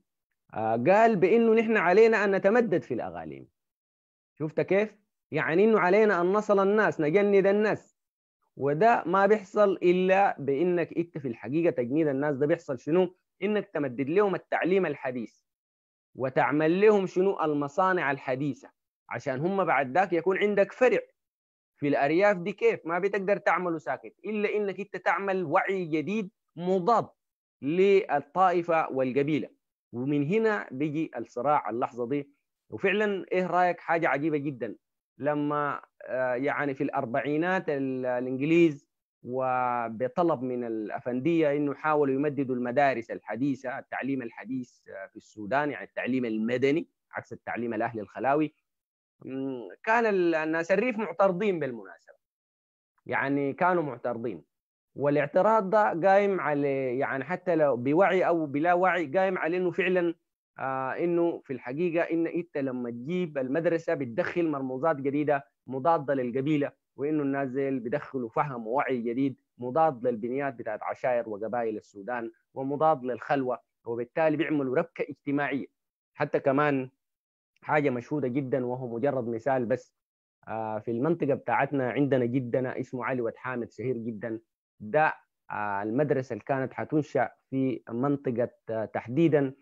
آه قال بانه نحن علينا ان نتمدد في الاغاليم شفت كيف؟ يعني انه علينا ان نصل الناس نجند الناس وده ما بيحصل الا بانك انت في الحقيقه تجنيد الناس ده بيحصل شنو؟ انك تمدد لهم التعليم الحديث وتعمل لهم شنو المصانع الحديثه عشان هم بعد ذاك يكون عندك فرع في الارياف دي كيف ما بتقدر تعمله ساكت الا انك انت تعمل وعي جديد مضاد للطائفه والقبيله ومن هنا بيجي الصراع اللحظه دي وفعلا ايه رايك حاجه عجيبه جدا لما آه، يعني في الاربعينات الانجليز وبطلب من الأفندية أنه يحاولوا يمددوا المدارس الحديثة التعليم الحديث في السودان يعني التعليم المدني عكس التعليم الأهلي الخلاوي كان الناس الريف معترضين بالمناسبة يعني كانوا معترضين والاعتراض ده قايم على يعني حتى لو بوعي أو بلا وعي قايم على أنه فعلا آه انه في الحقيقه ان انت لما تجيب المدرسه بتدخل مرموزات جديده مضاده للقبيله وانه الناس زيل بيدخلوا فهم ووعي جديد مضاد للبنيات بتاعت عشائر وقبائل السودان ومضاد للخلوه وبالتالي بيعملوا ربكه اجتماعيه حتى كمان حاجه مشهوده جدا وهو مجرد مثال بس آه، في المنطقه بتاعتنا عندنا جدنا اسمه علي ود حامد شهير جدا ده آه، المدرسه اللي كانت حتنشا في منطقه آه، تحديدا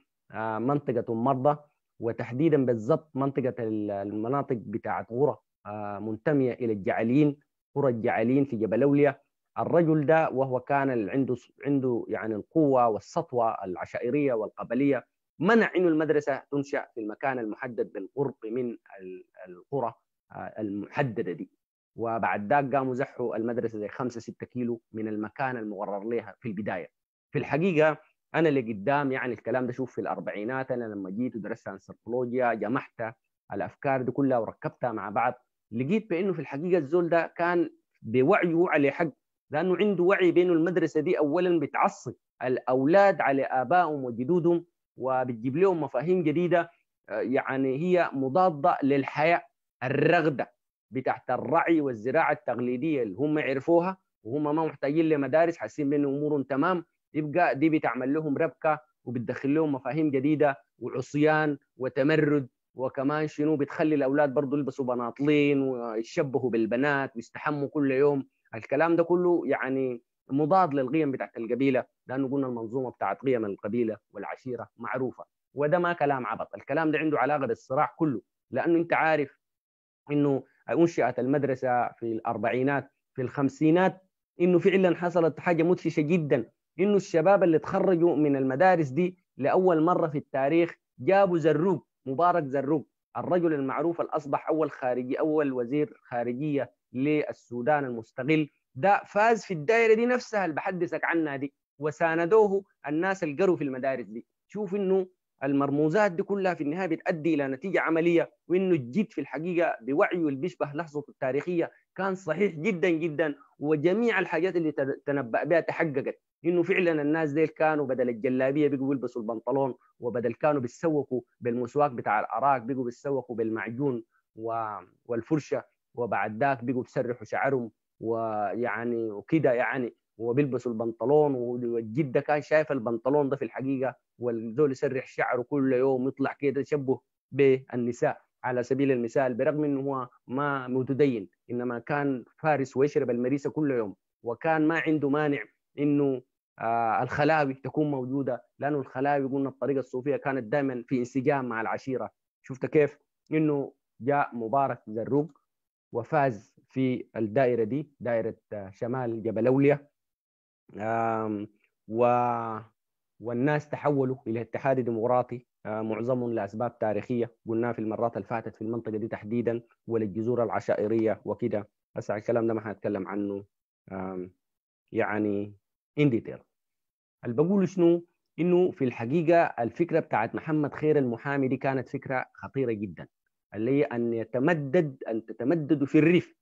منطقه المرضى وتحديدا بالضبط منطقه المناطق بتاعت غرة آه، منتميه الى الجعلين قرى الجعلين في جبل أولية الرجل ده وهو كان عنده عنده يعني القوه والسطوه العشائريه والقبليه منع انه المدرسه تنشا في المكان المحدد بالقرب من القرى آه، المحدده دي وبعد ذاك قاموا زحوا المدرسه زي 5 6 كيلو من المكان المقرر لها في البدايه في الحقيقه انا اللي قدام يعني الكلام ده شوف في الاربعينات انا لما جيت ودرست انثروبولوجيا جمعت الافكار دي كلها وركبتها مع بعض لقيت بانه في الحقيقه الزول ده كان بوعيه على حق لانه عنده وعي بانه المدرسه دي اولا بتعصب الاولاد على ابائهم وجدودهم وبتجيب لهم مفاهيم جديده آه، يعني هي مضاده للحياه الرغده بتاعت الرعي والزراعه التقليديه اللي هم عرفوها وهم ما محتاجين لمدارس حاسين بان امورهم تمام يبقى دي بتعمل لهم ربكه وبتدخل لهم مفاهيم جديده وعصيان وتمرد وكمان شنو بتخلي الاولاد برضه يلبسوا بناطلين ويشبهوا بالبنات ويستحموا كل يوم الكلام ده كله يعني مضاد للقيم بتاعت القبيله لانه قلنا المنظومه بتاعت قيم القبيله والعشيره معروفه وده ما كلام عبط الكلام ده عنده علاقه بالصراع كله لانه انت عارف انه انشئت المدرسه في الاربعينات في الخمسينات انه فعلا حصلت حاجه مدهشه جدا انه الشباب اللي تخرجوا من المدارس دي لاول مره في التاريخ جابوا زروق مبارك زروق الرجل المعروف الأصبح أول خارجي أول وزير خارجية للسودان المستقل ده فاز في الدائرة دي نفسها اللي بحدثك عنها دي وساندوه الناس القروا في المدارس دي شوف انه المرموزات دي كلها في النهايه بتؤدي الى نتيجه عمليه وانه الجد في الحقيقه بوعيه اللي بيشبه لحظته التاريخيه كان صحيح جدا جدا وجميع الحاجات اللي تنبأ بها تحققت انه فعلا الناس ديل كانوا بدل الجلابيه بيقوا يلبسوا البنطلون وبدل كانوا بيتسوقوا بالمسواك بتاع الاراك بيقوا بيتسوقوا بالمعجون والفرشه وبعد ذاك بيقوا بيسرحوا شعرهم ويعني وكده يعني وبيلبسوا البنطلون والجده كان شايف البنطلون ده في الحقيقه والذول يسرح شعره كل يوم يطلع كده تشبه بالنساء على سبيل المثال برغم انه هو ما متدين انما كان فارس ويشرب المريسه كل يوم وكان ما عنده مانع انه آه الخلاوي تكون موجوده لانه الخلاوي قلنا الطريقه الصوفيه كانت دائما في انسجام مع العشيره شفت كيف انه جاء مبارك زروق وفاز في الدائره دي دائره آه، شمال جبل اولياء و والناس تحولوا الى اتحاد ديمقراطي آه، معظمهم لاسباب تاريخيه قلناها في المرات اللي فاتت في المنطقه دي تحديدا وللجذور العشائريه وكده بس الكلام ده ما هنتكلم عنه يعني انجلترا اللي بقوله شنو انه في الحقيقه الفكره بتاعت محمد خير المحامي دي كانت فكره خطيره جدا اللي هي ان يتمدد ان تتمدد في الريف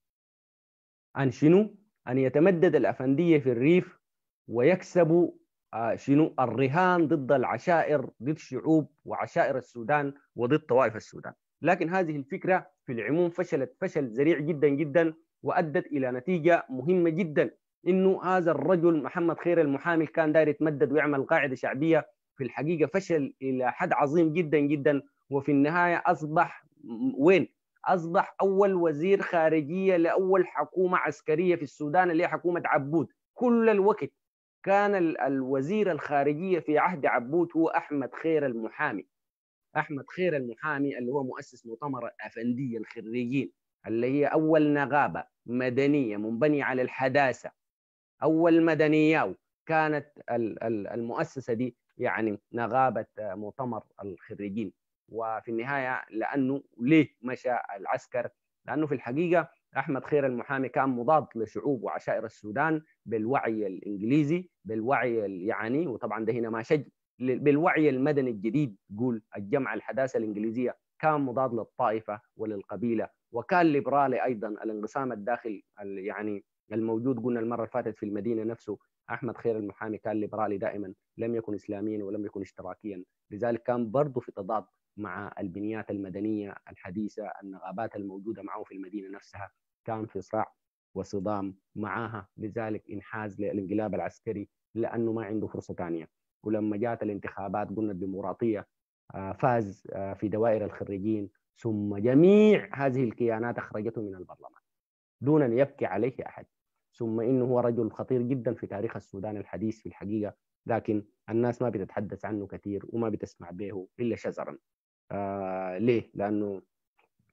عن شنو ان يتمدد الافنديه في الريف ويكسبوا آه، شنو الرهان ضد العشائر ضد شعوب وعشائر السودان وضد طوائف السودان لكن هذه الفكره في العموم فشلت فشل ذريع جدا جدا وادت الى نتيجه مهمه جدا انه هذا الرجل محمد خير المحامي كان داير يتمدد ويعمل قاعده شعبيه في الحقيقه فشل الى حد عظيم جدا جدا وفي النهايه اصبح وين؟ اصبح اول وزير خارجيه لاول حكومه عسكريه في السودان اللي هي حكومه عبود كل الوقت كان الوزير الخارجيه في عهد عبود هو احمد خير المحامي احمد خير المحامي اللي هو مؤسس مؤتمر الافنديه الخريجين اللي هي اول نغابه مدنيه منبنيه على الحداثه او المدنيه كانت المؤسسه دي يعني نغابه مؤتمر الخريجين وفي النهايه لانه ليه مشى العسكر لانه في الحقيقه احمد خير المحامي كان مضاد لشعوب وعشائر السودان بالوعي الانجليزي بالوعي يعني وطبعا ده هنا ما شج بالوعي المدني الجديد قول الجمع الحداثه الانجليزيه كان مضاد للطائفه وللقبيله وكان ليبرالي ايضا الانقسام الداخل يعني الموجود قلنا المره اللي فاتت في المدينه نفسه احمد خير المحامي كان ليبرالي دائما لم يكن اسلاميا ولم يكن اشتراكيا لذلك كان برضه في تضاد مع البنيات المدنيه الحديثه النغابات الموجوده معه في المدينه نفسها كان في صراع وصدام معها لذلك انحاز للانقلاب العسكري لانه ما عنده فرصه ثانيه ولما جاءت الانتخابات قلنا الديمقراطيه آه، فاز آه، في دوائر الخريجين ثم جميع هذه الكيانات اخرجته من البرلمان دون ان يبكي عليه احد ثم انه هو رجل خطير جدا في تاريخ السودان الحديث في الحقيقه لكن الناس ما بتتحدث عنه كثير وما بتسمع به الا شزرا آه ليه؟ لانه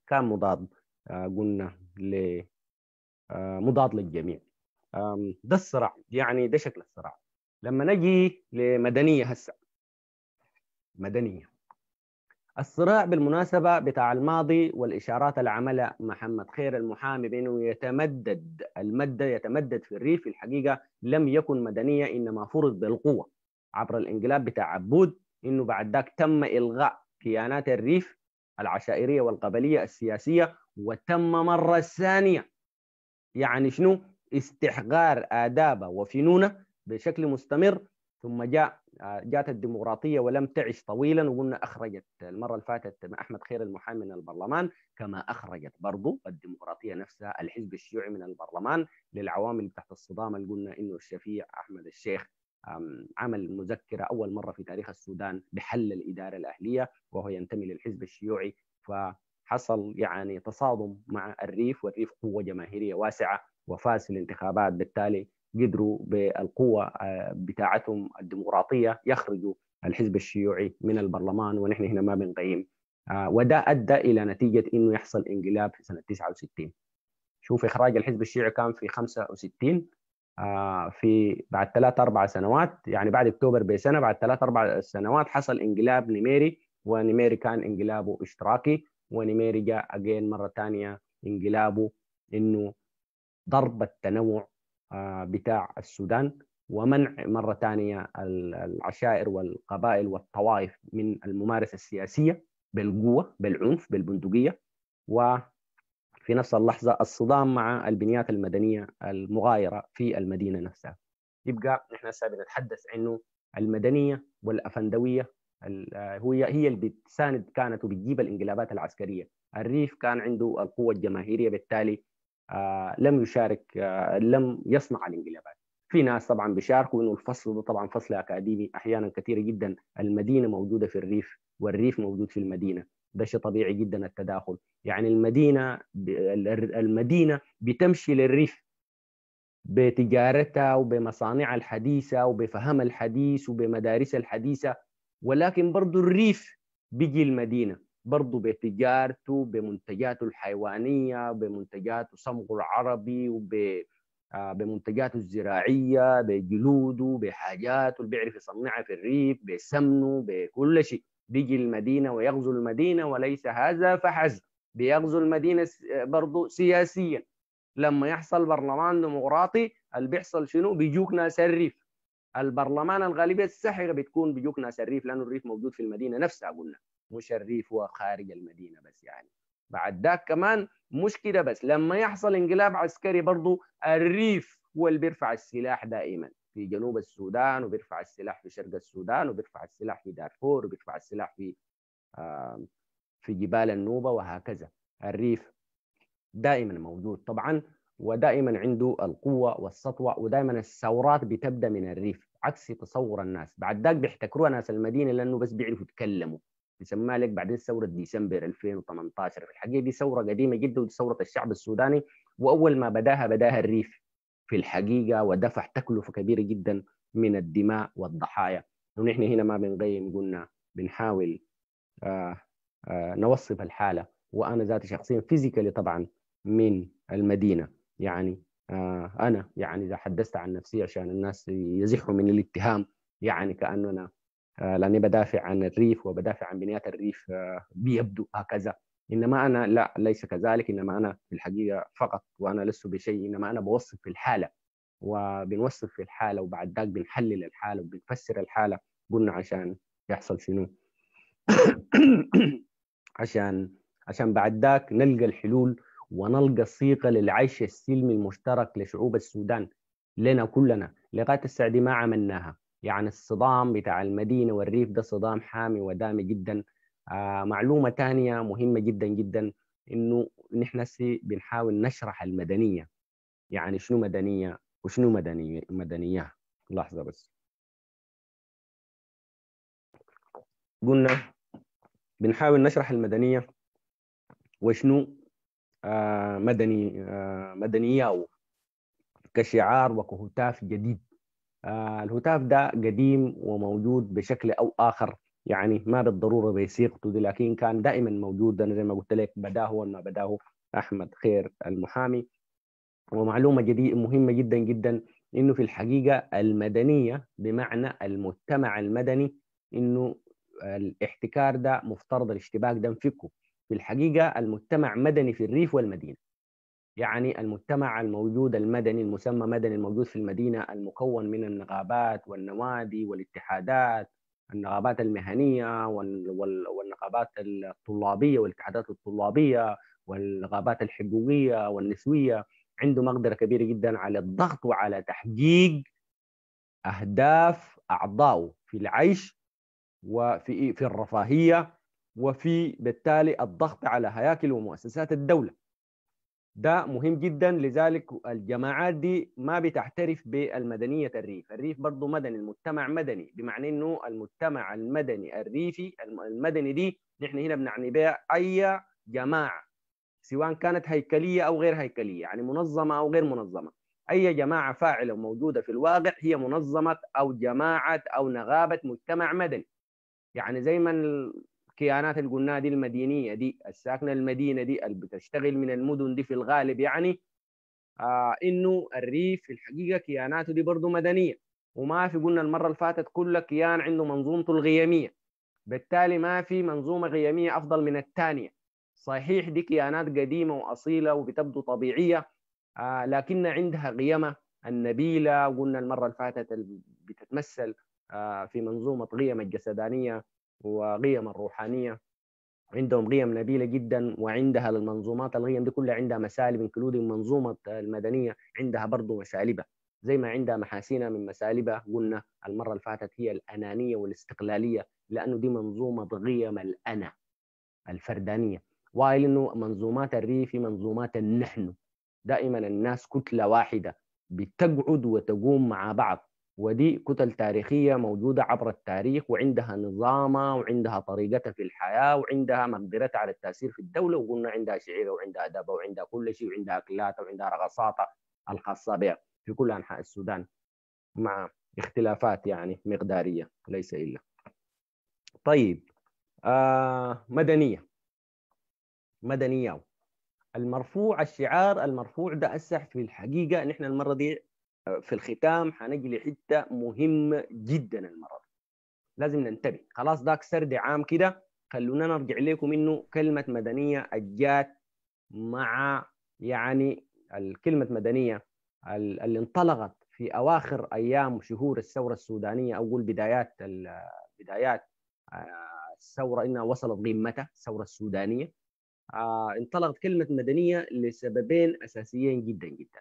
كان مضاد آه قلنا ل آه مضاد للجميع ده الصراع يعني ده شكل الصراع لما نجي لمدنيه هسه مدنيه الصراع بالمناسبة بتاع الماضي والإشارات اللي عملها محمد خير المحامي بأنه يتمدد المادة يتمدد في الريف في الحقيقة لم يكن مدنية إنما فرض بالقوة عبر الانقلاب بتاع عبود إنه بعد ذاك تم إلغاء كيانات الريف العشائرية والقبلية السياسية وتم مرة ثانية يعني شنو استحقار آدابه وفنونه بشكل مستمر ثم جاء جات الديمقراطية ولم تعش طويلا وقلنا أخرجت المرة اللي فاتت مع أحمد خير المحامي من البرلمان كما أخرجت برضو الديمقراطية نفسها الحزب الشيوعي من البرلمان للعوامل تحت الصدام اللي قلنا إنه الشفيع أحمد الشيخ عمل مذكرة أول مرة في تاريخ السودان بحل الإدارة الأهلية وهو ينتمي للحزب الشيوعي فحصل يعني تصادم مع الريف والريف قوة جماهيرية واسعة وفاز في الانتخابات بالتالي قدروا بالقوه آه، بتاعتهم الديمقراطيه يخرجوا الحزب الشيوعي من البرلمان ونحن هنا ما بنقيم آه، وده ادى الى نتيجه انه يحصل انقلاب في سنه 69 شوف اخراج الحزب الشيوعي كان في 65 آه، في بعد ثلاث اربع سنوات يعني بعد اكتوبر بسنه بعد ثلاث اربع سنوات حصل انقلاب نميري ونميري كان انقلابه اشتراكي ونميري جاء اجين مره ثانيه انقلابه انه ضرب التنوع آه، بتاع السودان ومنع مرة ثانية العشائر والقبائل والطوائف من الممارسة السياسية بالقوة بالعنف بالبندقية وفي نفس اللحظة الصدام مع البنيات المدنية المغايرة في المدينة نفسها يبقى نحن هسه بنتحدث انه المدنيه والافندويه هي آه، هي اللي بتساند كانت وبتجيب الانقلابات العسكريه، الريف كان عنده القوه الجماهيريه بالتالي آه، لم يشارك آه، لم يصنع الانقلابات في ناس طبعا بيشاركوا انه الفصل ده طبعا فصل اكاديمي احيانا كثيره جدا المدينه موجوده في الريف والريف موجود في المدينه ده شيء طبيعي جدا التداخل يعني المدينه المدينه بتمشي للريف بتجارتها وبمصانعها الحديثه وبفهمها الحديث وبمدارسها الحديثه ولكن برضه الريف بيجي المدينه برضه بتجارته بمنتجاته الحيوانيه بمنتجاته صمغه العربي وب آه، بمنتجاته الزراعيه بجلوده بحاجاته اللي بيعرف يصنعها في الريف بسمنه بكل شيء بيجي المدينه ويغزو المدينه وليس هذا فحسب بيغزو المدينه برضه سياسيا لما يحصل برلمان ديمقراطي اللي بيحصل شنو بيجوك ناس الريف البرلمان الغالبيه السحرة بتكون بيجوك ناس الريف لانه الريف موجود في المدينه نفسها قلنا مش هو وخارج المدينه بس يعني بعد ذاك كمان مش كده بس لما يحصل انقلاب عسكري برضه الريف هو اللي بيرفع السلاح دائما في جنوب السودان وبيرفع السلاح في شرق السودان وبيرفع السلاح في دارفور وبيرفع السلاح في في جبال النوبة وهكذا الريف دائما موجود طبعا ودائما عنده القوة والسطوة ودائما الثورات بتبدأ من الريف عكس تصور الناس بعد ذاك بيحتكروا ناس المدينة لأنه بس بيعرفوا يتكلموا نسميها لك بعدين ثوره ديسمبر 2018 في الحقيقه دي ثوره قديمه جدا ثوره الشعب السوداني واول ما بداها بداها الريف في الحقيقه ودفع تكلفه كبيره جدا من الدماء والضحايا ونحن هنا ما بنقيم قلنا بنحاول آآ آه، آآ آه، نوصف الحاله وانا ذاتي شخصيا فيزيكالي طبعا من المدينه يعني آه، انا يعني اذا حدثت عن نفسي عشان الناس يزحوا من الاتهام يعني كاننا آه، لاني بدافع عن الريف وبدافع عن بنيات الريف آه، بيبدو هكذا انما انا لا ليس كذلك انما انا في الحقيقه فقط وانا لست بشيء انما انا بوصف في الحاله وبنوصف في الحاله وبعد ذاك بنحلل الحاله وبنفسر الحاله قلنا عشان يحصل شنو عشان عشان بعد ذاك نلقى الحلول ونلقى صيغه للعيش السلمي المشترك لشعوب السودان لنا كلنا لغايه الساعه ما عملناها يعني الصدام بتاع المدينه والريف ده صدام حامي ودامي جدا آه معلومه ثانيه مهمه جدا جدا انه نحن سي بنحاول نشرح المدنيه يعني شنو مدنيه وشنو مدنيه مدنيه لحظه بس قلنا بنحاول نشرح المدنيه وشنو آه مدني آه مدنيه كشعار وكهتاف جديد آه، الهتاف ده قديم وموجود بشكل او اخر يعني ما بالضروره بصيغته دي لكن كان دائما موجود انا زي ما قلت لك بداه وما بداه احمد خير المحامي ومعلومه جديده مهمه جدا جدا انه في الحقيقه المدنيه بمعنى المجتمع المدني انه الاحتكار ده مفترض الاشتباك ده نفكه في الحقيقه المجتمع مدني في الريف والمدينه يعني المجتمع الموجود المدني المسمى مدني الموجود في المدينة المكون من النقابات والنوادي والاتحادات النقابات المهنية والنقابات الطلابية والاتحادات الطلابية والنقابات الحقوقية والنسوية عنده مقدرة كبيرة جدا على الضغط وعلى تحقيق أهداف أعضائه في العيش وفي في الرفاهية وفي بالتالي الضغط على هياكل ومؤسسات الدولة ده مهم جدا لذلك الجماعات دي ما بتعترف بالمدنية الريف الريف برضه مدني المجتمع مدني بمعنى انه المجتمع المدني الريفي المدني دي نحن هنا بنعني بها اي جماعة سواء كانت هيكلية او غير هيكلية يعني منظمة او غير منظمة اي جماعة فاعلة وموجودة في الواقع هي منظمة او جماعة او نغابة مجتمع مدني يعني زي ما الكيانات اللي قلناها دي المدينيه دي الساكنه المدينه دي اللي بتشتغل من المدن دي في الغالب يعني آه انه الريف في الحقيقه كياناته دي برضه مدنيه وما في قلنا المره اللي فاتت كل كيان عنده منظومته الغيميه بالتالي ما في منظومه غيميه افضل من الثانيه صحيح دي كيانات قديمه واصيله وبتبدو طبيعيه آه لكن عندها غيمة النبيله قلنا المره اللي فاتت بتتمثل آه، في منظومه قيم الجسدانيه وقيم الروحانيه عندهم قيم نبيله جدا وعندها المنظومات القيم دي كلها عندها مسالب انكلودين منظومه المدنيه عندها برضو مسالبة زي ما عندها محاسنها من مسالبة قلنا المره اللي فاتت هي الانانيه والاستقلاليه لانه دي منظومه قيم الانا الفردانيه وايل انه منظومات الريف منظومات النحن دائما الناس كتله واحده بتقعد وتقوم مع بعض ودي كتل تاريخية موجودة عبر التاريخ وعندها نظامها وعندها طريقتها في الحياة وعندها مقدرتها على التأثير في الدولة وقلنا عندها شعيرة وعندها أدب وعندها كل شيء وعندها أكلاتها وعندها رقصاتها الخاصة بها في كل أنحاء السودان مع اختلافات يعني مقدارية ليس إلا طيب آه مدنية مدنية المرفوع الشعار المرفوع ده أسح في الحقيقة نحن المرة دي في الختام حنجي لحته مهمه جدا المره لازم ننتبه خلاص ذاك سرد عام كده خلونا نرجع لكم انه كلمه مدنيه اجات مع يعني الكلمه مدنيه اللي انطلقت في اواخر ايام وشهور الثوره السودانيه اول بدايات بدايات آه، الثوره انها وصلت قمتها الثوره السودانيه آه، انطلقت كلمه مدنيه لسببين اساسيين جدا جدا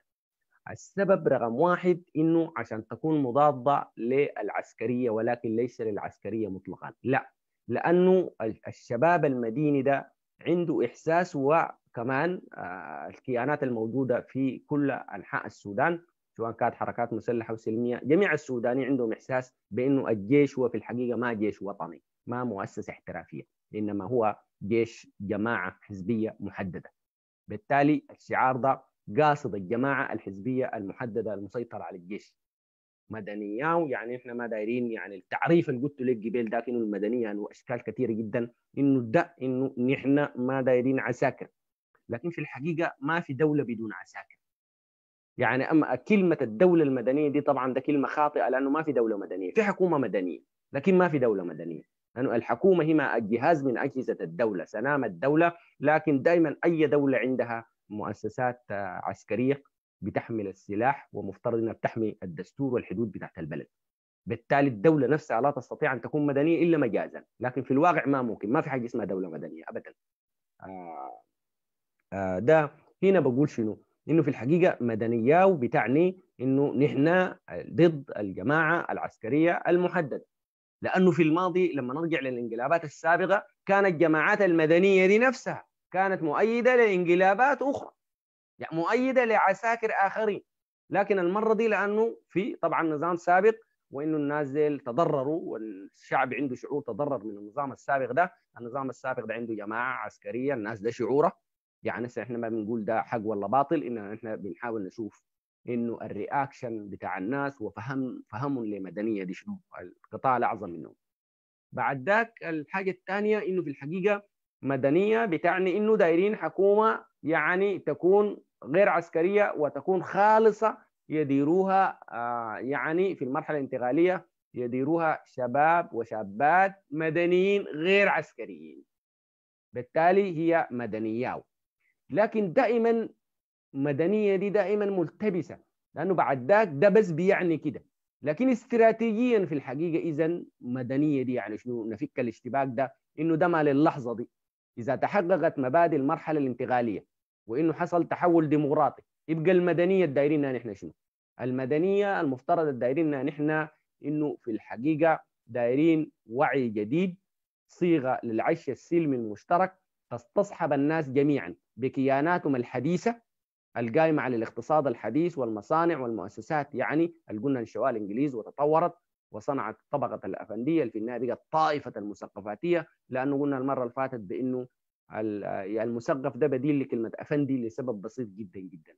السبب رقم واحد انه عشان تكون مضاده للعسكريه ولكن ليس للعسكريه مطلقا لا لانه الشباب المديني ده عنده احساس وكمان آه، الكيانات الموجوده في كل انحاء السودان سواء كانت حركات مسلحه وسلميه جميع السودانيين عندهم احساس بانه الجيش هو في الحقيقه ما جيش وطني ما مؤسسه احترافيه انما هو جيش جماعه حزبيه محدده بالتالي الشعار ده قاصد الجماعه الحزبيه المحدده المسيطره على الجيش مدنيه يعني احنا ما دايرين يعني التعريف اللي قلته لك قبل ده انه المدنيه انه اشكال كثيره جدا انه ده انه نحن ما دايرين عساكر لكن في الحقيقه ما في دوله بدون عساكر يعني اما كلمه الدوله المدنيه دي طبعا ده كلمه خاطئه لانه ما في دوله مدنيه في حكومه مدنيه لكن ما في دوله مدنيه لانه الحكومه هي ما الجهاز من اجهزه الدوله سنام الدوله لكن دائما اي دوله عندها مؤسسات عسكريه بتحمل السلاح ومفترض انها بتحمي الدستور والحدود بتاعت البلد بالتالي الدوله نفسها لا تستطيع ان تكون مدنيه الا مجازا لكن في الواقع ما ممكن ما في حاجه اسمها دوله مدنيه ابدا آه، آه، ده هنا بقول شنو انه في الحقيقه مدنيه بتعني انه نحن ضد الجماعه العسكريه المحدده لانه في الماضي لما نرجع للانقلابات السابقه كانت الجماعات المدنيه دي نفسها كانت مؤيدة لانقلابات أخرى يعني مؤيدة لعساكر آخرين لكن المرة دي لأنه في طبعا نظام سابق وانه الناس تضرروا والشعب عنده شعور تضرر من النظام السابق ده، النظام السابق ده عنده جماعه عسكريه، الناس ده شعوره يعني احنا ما بنقول ده حق ولا باطل ان احنا بنحاول نشوف انه الرياكشن بتاع الناس وفهم فهمهم لمدنيه دي شنو القطاع الاعظم منهم. بعد ذاك الحاجه الثانيه انه في الحقيقه مدنيه بتعني انه دايرين حكومه يعني تكون غير عسكريه وتكون خالصه يديروها آه، يعني في المرحله الانتقاليه يديروها شباب وشابات مدنيين غير عسكريين بالتالي هي مدنية لكن دائما مدنيه دي دائما ملتبسه لانه بعد ذاك ده بس بيعني كده لكن استراتيجيا في الحقيقه اذا مدنيه دي يعني شنو نفك الاشتباك ده انه ده ما للحظة دي إذا تحققت مبادئ المرحلة الانتقالية وإنه حصل تحول ديمقراطي يبقى المدنية الدايرين نحن شنو؟ المدنية المفترض الدايرين نحن إنه في الحقيقة دايرين وعي جديد صيغة للعيش السلمي المشترك تستصحب الناس جميعا بكياناتهم الحديثة القائمة على الاقتصاد الحديث والمصانع والمؤسسات يعني قلنا الشوال الإنجليز وتطورت وصنعت طبقه الافنديه اللي في النهايه بقت طائفه المثقفاتيه لانه قلنا المره اللي فاتت بانه يعني المثقف ده بديل لكلمه افندي لسبب بسيط جدا جدا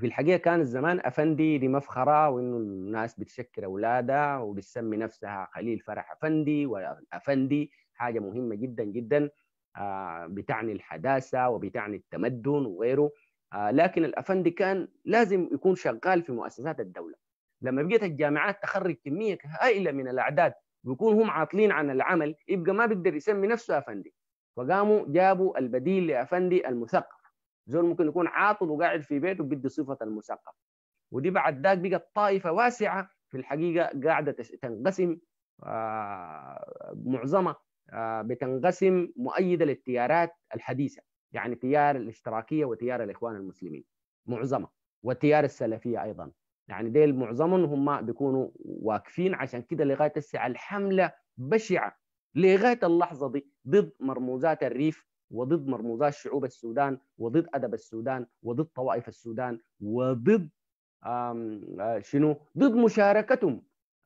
في الحقيقه كان الزمان افندي دي مفخره وانه الناس بتشكر اولادها وبتسمي نفسها خليل فرح افندي وافندي حاجه مهمه جدا جدا آه، بتعني الحداثه وبتعني التمدن وغيره آه، لكن الافندي كان لازم يكون شغال في مؤسسات الدوله لما بقيت الجامعات تخرج كميه هائله من الاعداد بيكون هم عاطلين عن العمل يبقى ما بيقدر يسمي نفسه افندي فقاموا جابوا البديل لافندي المثقف زول ممكن يكون عاطل وقاعد في بيته بيدي صفه المثقف ودي بعد ذاك بقت طائفه واسعه في الحقيقه قاعده تنقسم آه، معظمها آه، بتنقسم مؤيده للتيارات الحديثه يعني تيار الاشتراكيه وتيار الاخوان المسلمين معظمها والتيار السلفيه ايضا يعني ديل معظمهم هم بيكونوا واقفين عشان كده لغايه الساعه الحمله بشعه لغايه اللحظه دي ضد مرموزات الريف وضد مرموزات شعوب السودان وضد ادب السودان وضد طوائف السودان وضد آه، شنو ضد مشاركتهم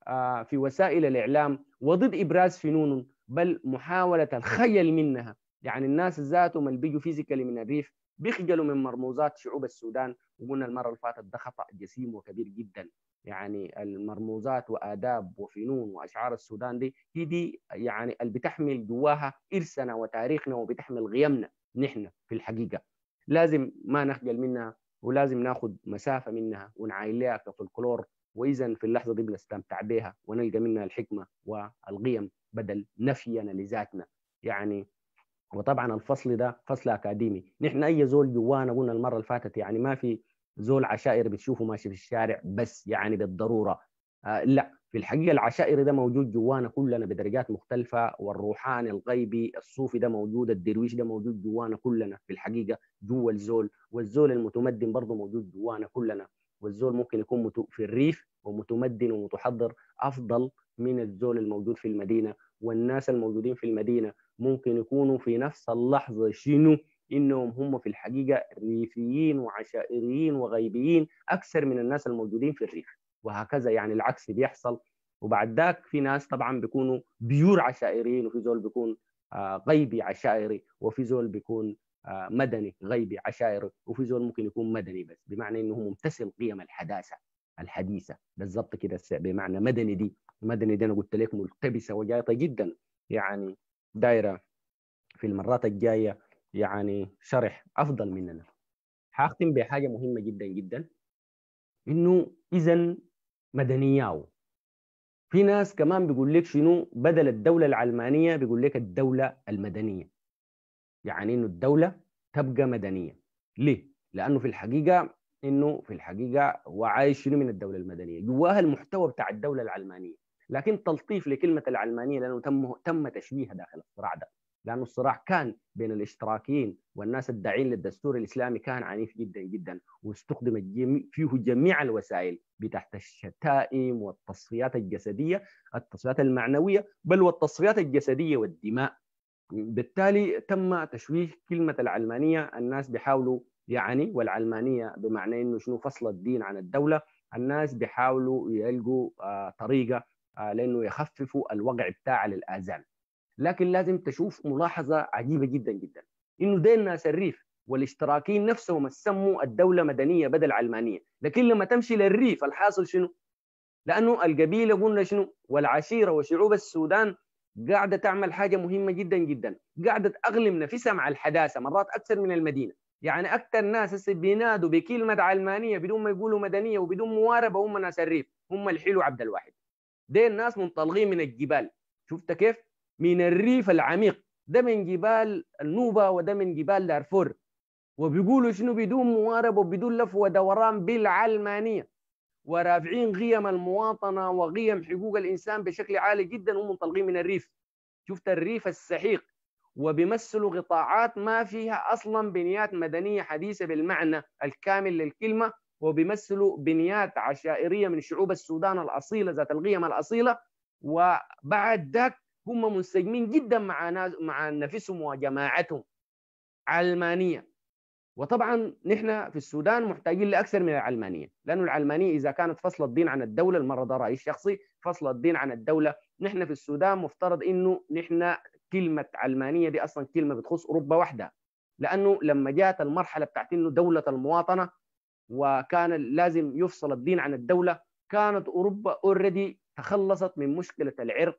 آه، في وسائل الاعلام وضد ابراز فنون بل محاوله الخيل منها يعني الناس ذاتهم اللي بيجوا فيزيكالي من الريف بيخجلوا من مرموزات شعوب السودان وقلنا المره اللي فاتت ده خطا جسيم وكبير جدا يعني المرموزات واداب وفنون واشعار السودان دي هي دي يعني اللي بتحمل جواها ارثنا وتاريخنا وبتحمل غيمنا نحن في الحقيقه لازم ما نخجل منها ولازم ناخذ مسافه منها ونعاين لها كفولكلور واذا في اللحظه دي بنستمتع بها ونلقى منها الحكمه والقيم بدل نفينا لذاتنا يعني وطبعا الفصل ده فصل اكاديمي نحن اي زول جوانا قلنا المره اللي فاتت يعني ما في زول عشائري بتشوفه ماشي في الشارع بس يعني بالضروره آه لا في الحقيقه العشائري ده موجود جوانا كلنا بدرجات مختلفه والروحاني الغيبي الصوفي ده موجود الدرويش ده موجود جوانا كلنا في الحقيقه جوا الزول والزول المتمدن برضه موجود جوانا كلنا والزول ممكن يكون في الريف ومتمدن ومتحضر افضل من الزول الموجود في المدينه والناس الموجودين في المدينه ممكن يكونوا في نفس اللحظة شنو انهم هم في الحقيقة ريفيين وعشائريين وغيبيين اكثر من الناس الموجودين في الريف وهكذا يعني العكس بيحصل وبعد ذاك في ناس طبعا بيكونوا بيور عشائريين وفي زول بيكون آه، غيبي عشائري وفي زول بيكون آه، مدني غيبي عشائري وفي زول ممكن يكون مدني بس بمعنى انه ممتثل قيم الحداثه الحديثه بالضبط كده بمعنى مدني دي مدني دي انا قلت لك ملتبسه وجايطه جدا يعني دايره في المرات الجايه يعني شرح افضل مننا حاختم بحاجه مهمه جدا جدا انه اذا مدنياو في ناس كمان بيقول لك شنو بدل الدوله العلمانيه بيقول لك الدوله المدنيه يعني انه الدوله تبقى مدنيه ليه لانه في الحقيقه انه في الحقيقه هو عايش شنو من الدوله المدنيه جواها المحتوى بتاع الدوله العلمانيه لكن تلطيف لكلمه العلمانيه لانه تم تم تشبيهها داخل الصراع ده لانه الصراع كان بين الاشتراكيين والناس الداعين للدستور الاسلامي كان عنيف جدا جدا واستخدمت فيه جميع الوسائل بتحت الشتائم والتصفيات الجسديه، التصفيات المعنويه بل والتصفيات الجسديه والدماء. بالتالي تم تشويه كلمه العلمانيه، الناس بيحاولوا يعني والعلمانيه بمعنى انه شنو فصل الدين عن الدوله، الناس بيحاولوا يلقوا آه، طريقه آه، لانه يخففوا الوقع بتاع للآذان لكن لازم تشوف ملاحظه عجيبه جدا جدا انه دي الناس الريف والاشتراكيين نفسهم سموا الدوله مدنيه بدل علمانيه لكن لما تمشي للريف الحاصل شنو لانه القبيله قلنا شنو والعشيره وشعوب السودان قاعده تعمل حاجه مهمه جدا جدا قاعده اغلم نفسها مع الحداثه مرات اكثر من المدينه يعني اكثر ناس هسه بينادوا بكلمه علمانيه بدون ما يقولوا مدنيه وبدون مواربه هم ناس الريف هم الحلو عبد الواحد دي الناس منطلقين من الجبال شفت كيف من الريف العميق ده من جبال النوبة وده من جبال دارفور وبيقولوا شنو بدون موارب وبدون لف ودوران بالعلمانية ورافعين قيم المواطنة وقيم حقوق الإنسان بشكل عالي جدا ومنطلقين من الريف شفت الريف السحيق وبيمثلوا قطاعات ما فيها أصلا بنيات مدنية حديثة بالمعنى الكامل للكلمة وبيمثلوا بنيات عشائريه من شعوب السودان الاصيله ذات القيم الاصيله وبعد ذاك هم منسجمين جدا مع مع نفسهم وجماعتهم علمانيه وطبعا نحن في السودان محتاجين لاكثر من العلمانيه لانه العلمانيه اذا كانت فصل الدين عن الدوله المره ده رايي الشخصي فصل الدين عن الدوله نحن في السودان مفترض انه نحن كلمه علمانيه دي اصلا كلمه بتخص اوروبا وحدها لانه لما جات المرحله بتاعت انه دوله المواطنه وكان لازم يفصل الدين عن الدولة كانت أوروبا اوريدي تخلصت من مشكلة العرق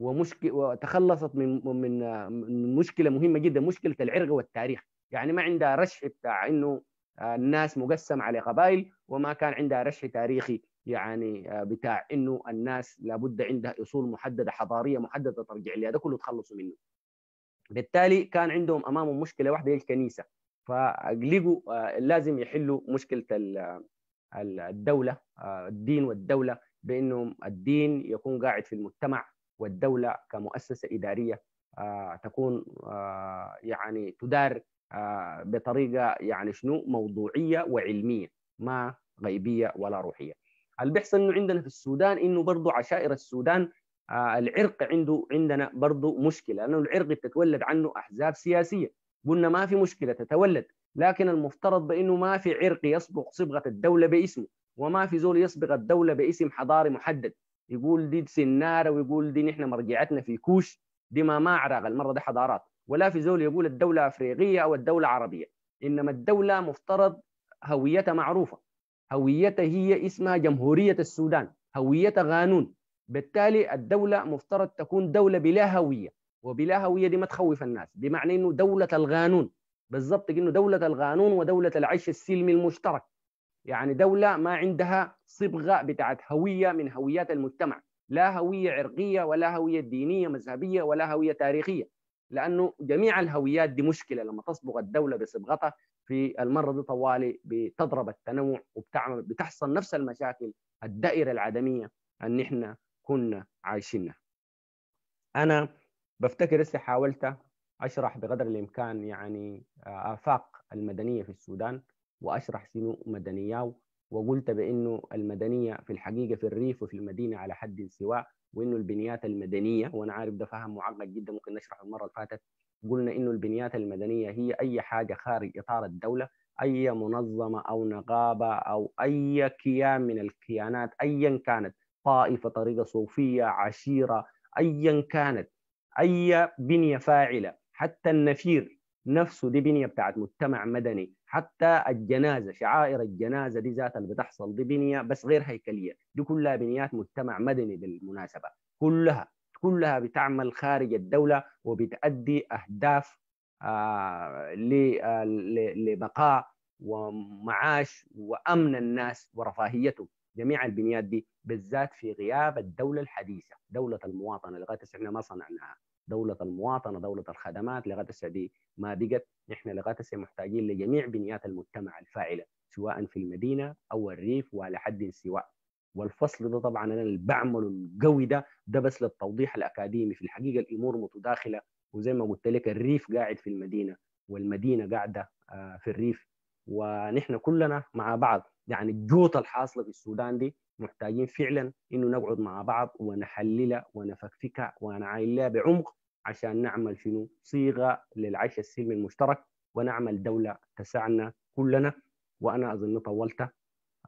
ومشكل وتخلصت من من مشكله مهمه جدا مشكله العرق والتاريخ يعني ما عندها رشح بتاع انه آه، الناس مقسم على قبائل وما كان عندها رشح تاريخي يعني آه، بتاع انه الناس لابد عندها اصول محدده حضاريه محدده ترجع لها ده كله تخلصوا منه بالتالي كان عندهم امامهم مشكله واحده هي الكنيسه فلقوا آه، لازم يحلوا مشكله آه، الدوله آه، الدين والدوله بانه الدين يكون قاعد في المجتمع والدوله كمؤسسه اداريه تكون يعني تدار بطريقه يعني شنو موضوعيه وعلميه ما غيبيه ولا روحيه. اللي بيحصل انه عندنا في السودان انه برضه عشائر السودان العرق عنده عندنا برضه مشكله لانه العرق بتتولد عنه احزاب سياسيه قلنا ما في مشكله تتولد لكن المفترض بانه ما في عرق يصبغ صبغه الدوله باسمه وما في زول يصبغ الدوله باسم حضاري محدد يقول دي سناره ويقول دي نحن مرجعتنا في كوش دي ما ما عراق المره دي حضارات ولا في زول يقول الدوله افريقيه او الدوله عربيه انما الدوله مفترض هويتها معروفه هويتها هي اسمها جمهوريه السودان هويتها قانون بالتالي الدوله مفترض تكون دوله بلا هويه وبلا هويه دي ما تخوف الناس بمعنى انه دوله القانون بالضبط انه دوله القانون ودوله العيش السلمي المشترك يعني دوله ما عندها صبغه بتاعت هويه من هويات المجتمع لا هويه عرقيه ولا هويه دينيه مذهبيه ولا هويه تاريخيه لانه جميع الهويات دي مشكله لما تصبغ الدوله بصبغتها في المره دي طوالي بتضرب التنوع وبتعمل بتحصل نفس المشاكل الدائره العدميه اللي نحن كنا عايشينها. انا بفتكر لسه حاولت اشرح بقدر الامكان يعني آه، افاق المدنيه في السودان واشرح شنو مدنيه وقلت بانه المدنيه في الحقيقه في الريف وفي المدينه على حد سواء وانه البنيات المدنيه وانا عارف ده فهم معقد جدا ممكن نشرحه المره اللي فاتت قلنا انه البنيات المدنيه هي اي حاجه خارج اطار الدوله اي منظمه او نقابه او اي كيان من الكيانات ايا كانت طائفه طريقه صوفيه عشيره ايا كانت اي بنيه فاعله حتى النفير نفسه دي بنيه بتاعت مجتمع مدني حتى الجنازه شعائر الجنازه دي ذاتها اللي بتحصل دي بنيه بس غير هيكليه دي كلها بنيات مجتمع مدني بالمناسبه كلها كلها بتعمل خارج الدوله وبتأدي اهداف آه, آه، لبقاء ومعاش وامن الناس ورفاهيتهم جميع البنيات دي بالذات في غياب الدوله الحديثه دوله المواطنه لغايه احنا ما صنعناها دوله المواطنه دوله الخدمات لغايه الساعه دي ما بقت نحن لغايه الساعه محتاجين لجميع بنيات المجتمع الفاعله سواء في المدينه او الريف ولا حد سواء والفصل ده طبعا انا اللي بعمله القوي ده ده بس للتوضيح الاكاديمي في الحقيقه الامور متداخله وزي ما قلت لك الريف قاعد في المدينه والمدينه قاعده آه، في الريف ونحن كلنا مع بعض يعني الجوطه الحاصله في السودان دي محتاجين فعلا انه نقعد مع بعض ونحللها ونفكفكها ونعاين لها بعمق عشان نعمل شنو صيغه للعيش السلمي المشترك ونعمل دوله تسعنا كلنا وانا اظن طولت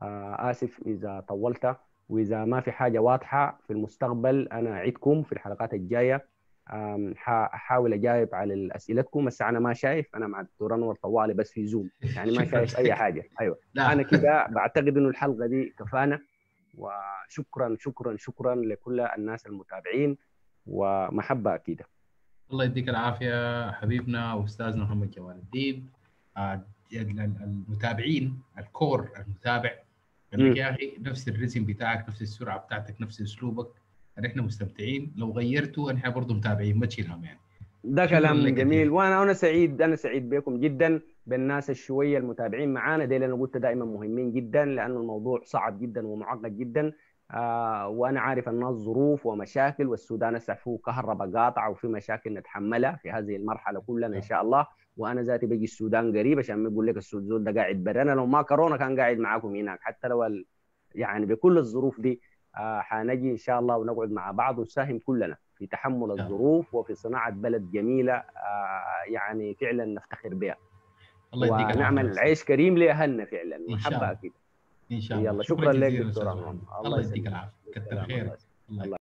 آه، اسف اذا طولت واذا ما في حاجه واضحه في المستقبل انا اعيدكم في الحلقات الجايه احاول اجاوب على اسئلتكم بس انا ما شايف انا مع الدكتور انور طوالي بس في زوم يعني ما شايف اي حاجه ايوه لا. انا كده بعتقد انه الحلقه دي كفانا وشكرا شكرا شكرا لكل الناس المتابعين ومحبه اكيده الله يديك العافيه حبيبنا واستاذنا محمد جمال الدين آه، المتابعين الكور المتابع يا اخي نفس الريتم بتاعك نفس السرعه بتاعتك نفس اسلوبك نحن مستمتعين لو غيرته احنا برضه متابعين ما تشيل هم يعني ده كلام جميل وانا انا سعيد انا سعيد بكم جدا بالناس الشويه المتابعين معانا دي اللي انا قلت دائما مهمين جدا لانه الموضوع صعب جدا ومعقد جدا آه، وانا عارف الناس ظروف ومشاكل والسودان هسه فيه كهرباء قاطعه وفي مشاكل نتحملها في هذه المرحله كلنا ان نعم. شاء الله وانا ذاتي بجي السودان قريب عشان ما يقول لك السودان ده قاعد برا انا لو ما كورونا كان قاعد معاكم هناك حتى لو ال... يعني بكل الظروف دي آه، حنجي ان شاء الله ونقعد مع بعض ونساهم كلنا في تحمل نعم. الظروف وفي صناعه بلد جميله آه، يعني فعلا نفتخر بها الله يديك ونعمل عيش كريم لاهلنا فعلا محبه اكيد ان شاء الله يلا شكرا, شكرا لك دكتور الله يديك العافيه كثر خيرك الله